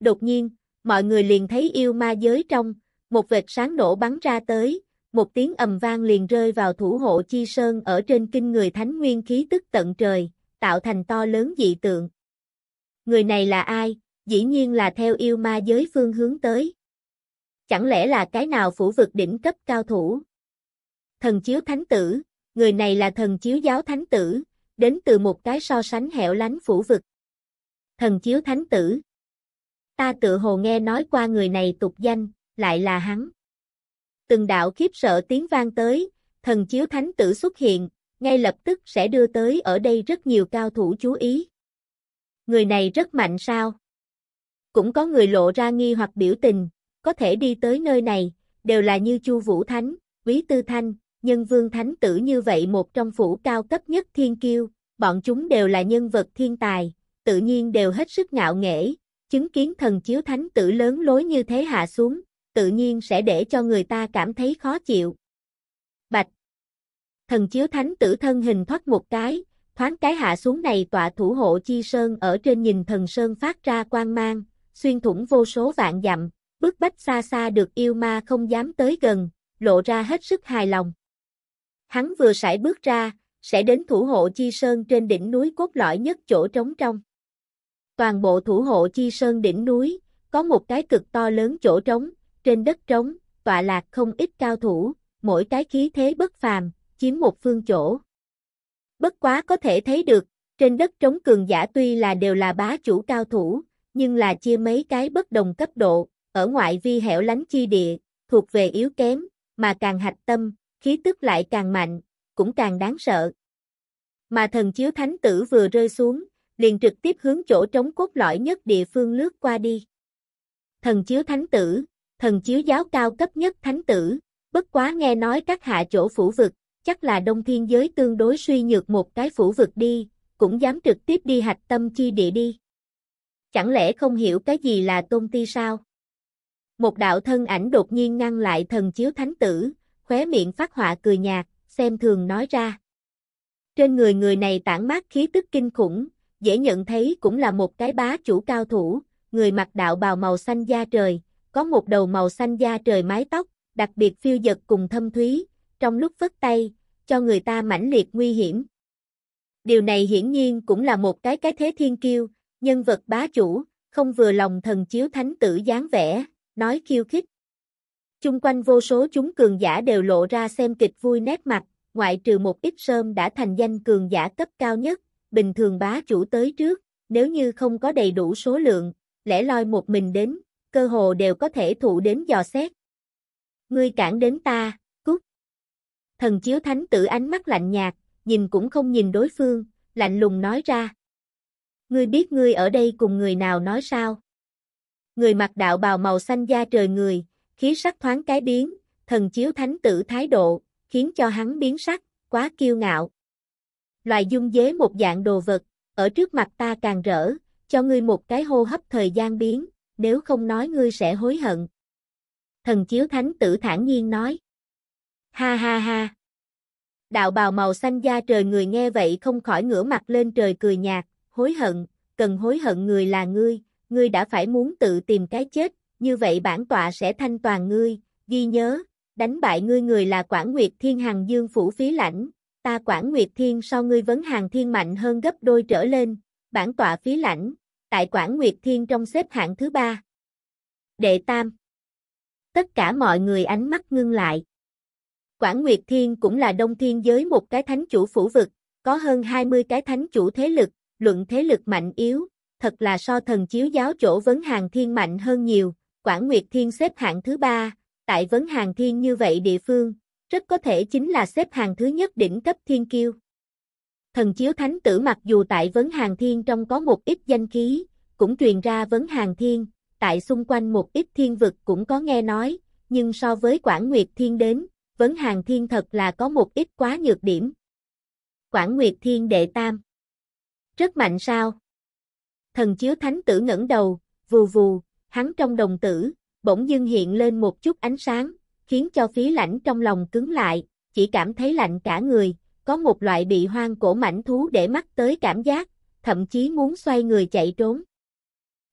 Đột nhiên, mọi người liền thấy yêu ma giới trong, một vệt sáng nổ bắn ra tới, một tiếng ầm vang liền rơi vào thủ hộ chi sơn ở trên kinh người thánh nguyên khí tức tận trời, tạo thành to lớn dị tượng. Người này là ai? Dĩ nhiên là theo yêu ma giới phương hướng tới. Chẳng lẽ là cái nào phủ vực đỉnh cấp cao thủ? Thần chiếu thánh tử, người này là thần chiếu giáo thánh tử, đến từ một cái so sánh hẻo lánh phủ vực. Thần chiếu thánh tử. Ta tự hồ nghe nói qua người này tục danh, lại là hắn. Từng đạo khiếp sợ tiếng vang tới, thần chiếu thánh tử xuất hiện, ngay lập tức sẽ đưa tới ở đây rất nhiều cao thủ chú ý. Người này rất mạnh sao? Cũng có người lộ ra nghi hoặc biểu tình, có thể đi tới nơi này, đều là như Chu Vũ Thánh, Quý Tư Thanh, Nhân Vương Thánh Tử như vậy một trong phủ cao cấp nhất thiên kiêu, bọn chúng đều là nhân vật thiên tài, tự nhiên đều hết sức ngạo nghễ, chứng kiến thần chiếu Thánh Tử lớn lối như thế hạ xuống, tự nhiên sẽ để cho người ta cảm thấy khó chịu. Bạch Thần chiếu Thánh Tử thân hình thoát một cái, thoáng cái hạ xuống này tọa thủ hộ chi sơn ở trên nhìn thần sơn phát ra quang mang, xuyên thủng vô số vạn dặm, bức bách xa xa được yêu ma không dám tới gần, lộ ra hết sức hài lòng. Hắn vừa sải bước ra, sẽ đến thủ hộ chi sơn trên đỉnh núi cốt lõi nhất chỗ trống trong. Toàn bộ thủ hộ chi sơn đỉnh núi, có một cái cực to lớn chỗ trống, trên đất trống, tọa lạc không ít cao thủ, mỗi cái khí thế bất phàm, chiếm một phương chỗ. Bất quá có thể thấy được, trên đất trống cường giả tuy là đều là bá chủ cao thủ, nhưng là chia mấy cái bất đồng cấp độ, ở ngoại vi hẻo lánh chi địa, thuộc về yếu kém, mà càng hạch tâm, khí tức lại càng mạnh, cũng càng đáng sợ. Mà thần chiếu thánh tử vừa rơi xuống, liền trực tiếp hướng chỗ trống cốt lõi nhất địa phương lướt qua đi. Thần chiếu thánh tử, thần chiếu giáo cao cấp nhất thánh tử, bất quá nghe nói các hạ chỗ phủ vực, chắc là đông thiên giới tương đối suy nhược một cái phủ vực đi, cũng dám trực tiếp đi hạch tâm chi địa đi. Chẳng lẽ không hiểu cái gì là tôn ti sao? Một đạo thân ảnh đột nhiên ngăn lại thần chiếu thánh tử, khóe miệng phát họa cười nhạt, xem thường nói ra. Trên người người này tản mát khí tức kinh khủng, dễ nhận thấy cũng là một cái bá chủ cao thủ, người mặc đạo bào màu xanh da trời, có một đầu màu xanh da trời mái tóc, đặc biệt phiêu dật cùng thâm thúy, trong lúc vất tay, cho người ta mãnh liệt nguy hiểm. Điều này hiển nhiên cũng là một cái cái thế thiên kiêu, nhân vật bá chủ, không vừa lòng thần chiếu thánh tử dáng vẻ, nói khiêu khích. Chung quanh vô số chúng cường giả đều lộ ra xem kịch vui nét mặt, ngoại trừ một ít sơm đã thành danh cường giả cấp cao nhất, bình thường bá chủ tới trước, nếu như không có đầy đủ số lượng, lẽ loi một mình đến, cơ hồ đều có thể thụ đến dò xét. Ngươi cản đến ta, cút. Thần chiếu thánh tử ánh mắt lạnh nhạt, nhìn cũng không nhìn đối phương, lạnh lùng nói ra. Ngươi biết ngươi ở đây cùng người nào nói sao? người mặc đạo bào màu xanh da trời người, khí sắc thoáng cái biến, thần chiếu thánh tử thái độ, khiến cho hắn biến sắc, quá kiêu ngạo. Loài dung dế một dạng đồ vật, ở trước mặt ta càng rỡ, cho ngươi một cái hô hấp thời gian biến, nếu không nói ngươi sẽ hối hận. Thần chiếu thánh tử thản nhiên nói. Ha ha ha. Đạo bào màu xanh da trời người nghe vậy không khỏi ngửa mặt lên trời cười nhạt, hối hận, cần hối hận người là ngươi, ngươi đã phải muốn tự tìm cái chết, như vậy bản tọa sẽ thanh toàn ngươi, ghi nhớ, đánh bại ngươi người là quản Nguyệt Thiên Hằng Dương Phủ Phí Lãnh, ta quản Nguyệt Thiên so ngươi vấn hàng thiên mạnh hơn gấp đôi trở lên, bản tọa Phí Lãnh, tại quản Nguyệt Thiên trong xếp hạng thứ ba. Đệ Tam Tất cả mọi người ánh mắt ngưng lại. Quản Nguyệt Thiên cũng là đông thiên giới một cái thánh chủ phủ vực, có hơn 20 cái thánh chủ thế lực, luận thế lực mạnh yếu, thật là so thần chiếu giáo chỗ vấn hàng thiên mạnh hơn nhiều, Quảng Nguyệt Thiên xếp hạng thứ ba, tại vấn hàng thiên như vậy địa phương, rất có thể chính là xếp hàng thứ nhất đỉnh cấp thiên kiêu. Thần chiếu thánh tử mặc dù tại vấn hàng thiên trong có một ít danh khí, cũng truyền ra vấn hàng thiên, tại xung quanh một ít thiên vực cũng có nghe nói, nhưng so với Quảng Nguyệt Thiên đến, vấn hàng thiên thật là có một ít quá nhược điểm. Quảng Nguyệt Thiên đệ tam. Rất mạnh sao? Thần chứa thánh tử ngẩng đầu, vù vù, hắn trong đồng tử, bỗng dưng hiện lên một chút ánh sáng, khiến cho phí lãnh trong lòng cứng lại, chỉ cảm thấy lạnh cả người, có một loại bị hoang cổ mảnh thú để mắt tới cảm giác, thậm chí muốn xoay người chạy trốn.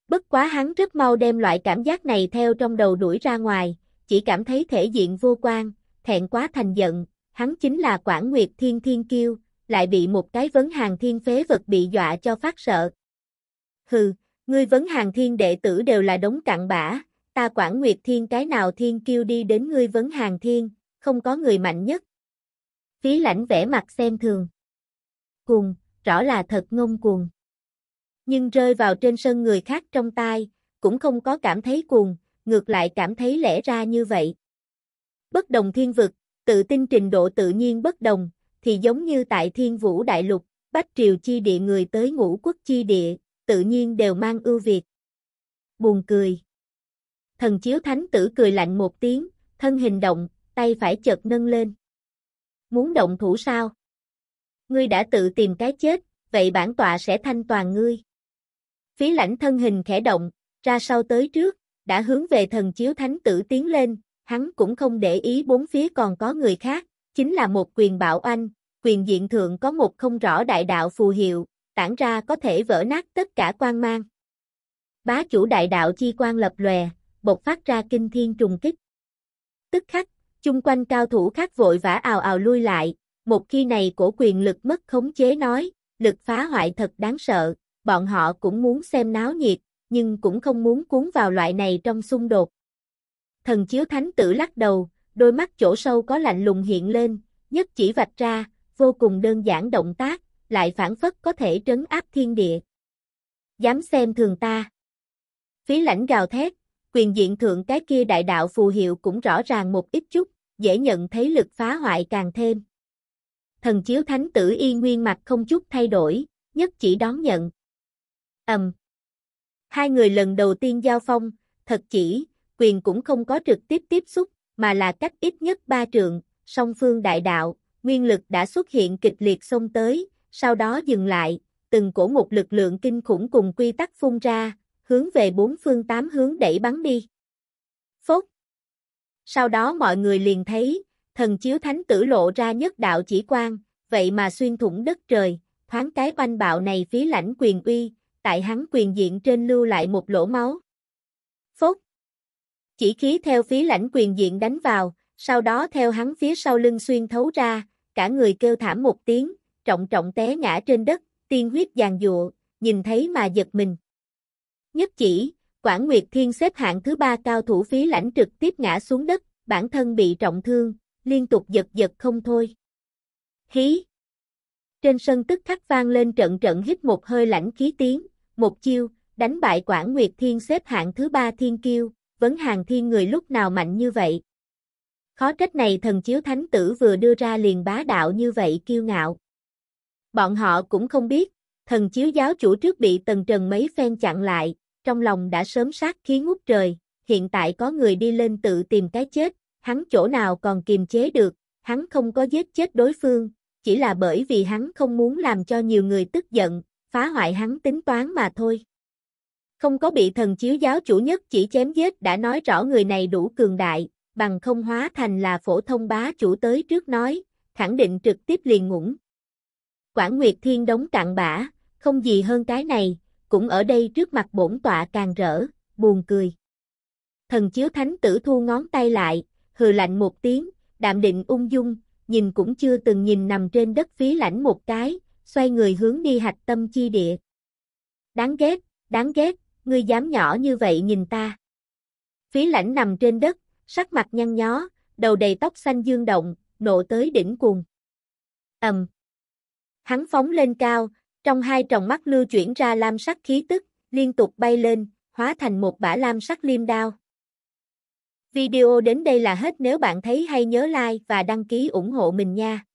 Bất quá hắn rất mau đem loại cảm giác này theo trong đầu đuổi ra ngoài, chỉ cảm thấy thể diện vô quan, thẹn quá thành giận, hắn chính là quản Nguyệt Thiên Thiên Kiêu, lại bị một cái vấn hàng thiên phế vật bị dọa cho phát sợ, hừ, ngươi vấn hàng thiên đệ tử đều là đống cặn bã, ta quản nguyệt thiên cái nào thiên kêu đi đến ngươi vấn hàng thiên, không có người mạnh nhất. Phí lãnh vẽ mặt xem thường. Cùng, rõ là thật ngông cuồng. Nhưng rơi vào trên sân người khác trong tai, cũng không có cảm thấy cuồng, ngược lại cảm thấy lẽ ra như vậy. Bất đồng thiên vực, tự tin trình độ tự nhiên bất đồng, thì giống như tại thiên vũ đại lục, bách triều chi địa người tới ngũ quốc chi địa, tự nhiên đều mang ưu việt. Buồn cười. Thần chiếu thánh tử cười lạnh một tiếng, thân hình động, tay phải chợt nâng lên. Muốn động thủ sao? Ngươi đã tự tìm cái chết, vậy bản tọa sẽ thanh toàn ngươi. Phí lãnh thân hình khẽ động, ra sau tới trước, đã hướng về thần chiếu thánh tử tiến lên, hắn cũng không để ý bốn phía còn có người khác, chính là một quyền bảo anh, quyền diện thượng có một không rõ đại đạo phù hiệu, tản ra có thể vỡ nát tất cả quan mang. Bá chủ đại đạo chi quan lập lòe, bộc phát ra kinh thiên trùng kích. Tức khắc, chung quanh cao thủ khác vội vã ào ào lui lại, một khi này cổ quyền lực mất khống chế nói, lực phá hoại thật đáng sợ, bọn họ cũng muốn xem náo nhiệt, nhưng cũng không muốn cuốn vào loại này trong xung đột. Thần chiếu thánh tử lắc đầu, đôi mắt chỗ sâu có lạnh lùng hiện lên, nhất chỉ vạch ra, vô cùng đơn giản động tác, lại phản phất có thể trấn áp thiên địa. Dám xem thường ta. Phí lãnh gào thét, quyền diện thượng cái kia đại đạo phù hiệu cũng rõ ràng một ít chút, dễ nhận thấy lực phá hoại càng thêm. Thần chiếu thánh tử y nguyên mặt không chút thay đổi, nhất chỉ đón nhận. Ầm. Hai người lần đầu tiên giao phong, thật chỉ, quyền cũng không có trực tiếp tiếp xúc, mà là cách ít nhất ba trường, song phương đại đạo, nguyên lực đã xuất hiện kịch liệt xông tới, sau đó dừng lại, từng cổ một lực lượng kinh khủng cùng quy tắc phun ra, hướng về bốn phương tám hướng đẩy bắn đi. Phốt! Sau đó mọi người liền thấy, thần chiếu thánh tử lộ ra nhất đạo chỉ quan, vậy mà xuyên thủng đất trời, thoáng cái banh bạo này phí lãnh quyền uy, tại hắn quyền diện trên lưu lại một lỗ máu. Phốt! Chỉ khí theo phí lãnh quyền diện đánh vào, sau đó theo hắn phía sau lưng xuyên thấu ra, cả người kêu thảm một tiếng, trọng trọng té ngã trên đất, tiên huyết giàn dụa, nhìn thấy mà giật mình. Nhất chỉ, Quảng Nguyệt Thiên xếp hạng thứ ba cao thủ phí lãnh trực tiếp ngã xuống đất, bản thân bị trọng thương, liên tục giật giật không thôi. Hí! Trên sân tức khắc vang lên trận trận hít một hơi lãnh khí tiếng, một chiêu, đánh bại Quảng Nguyệt Thiên xếp hạng thứ ba thiên kiêu, vấn hàng thiên người lúc nào mạnh như vậy. Khó trách này thần chiếu thánh tử vừa đưa ra liền bá đạo như vậy kiêu ngạo. Bọn họ cũng không biết, thần chiếu giáo chủ trước bị tần trần mấy phen chặn lại, trong lòng đã sớm sát khí ngút trời, hiện tại có người đi lên tự tìm cái chết, hắn chỗ nào còn kiềm chế được, hắn không có giết chết đối phương, chỉ là bởi vì hắn không muốn làm cho nhiều người tức giận, phá hoại hắn tính toán mà thôi. Không có bị thần chiếu giáo chủ nhất chỉ chém giết đã nói rõ người này đủ cường đại, bằng không hóa thành là phổ thông bá chủ tới trước nói, khẳng định trực tiếp liền ngủng. Quảng Nguyệt Thiên đống cạn bã, không gì hơn cái này, cũng ở đây trước mặt bổn tọa càng rỡ, buồn cười. Thần chiếu thánh tử thu ngón tay lại, hừ lạnh một tiếng, đạm định ung dung, nhìn cũng chưa từng nhìn nằm trên đất phí lãnh một cái, xoay người hướng đi hạch tâm chi địa. Đáng ghét, đáng ghét, ngươi dám nhỏ như vậy nhìn ta. Phí lãnh nằm trên đất, sắc mặt nhăn nhó, đầu đầy tóc xanh dương động, nộ tới đỉnh cuồng. Ầm. Um. Hắn phóng lên cao, trong hai tròng mắt lưu chuyển ra lam sắc khí tức, liên tục bay lên, hóa thành một bả lam sắc liêm đao. Video đến đây là hết nếu bạn thấy hay nhớ like và đăng ký ủng hộ mình nha.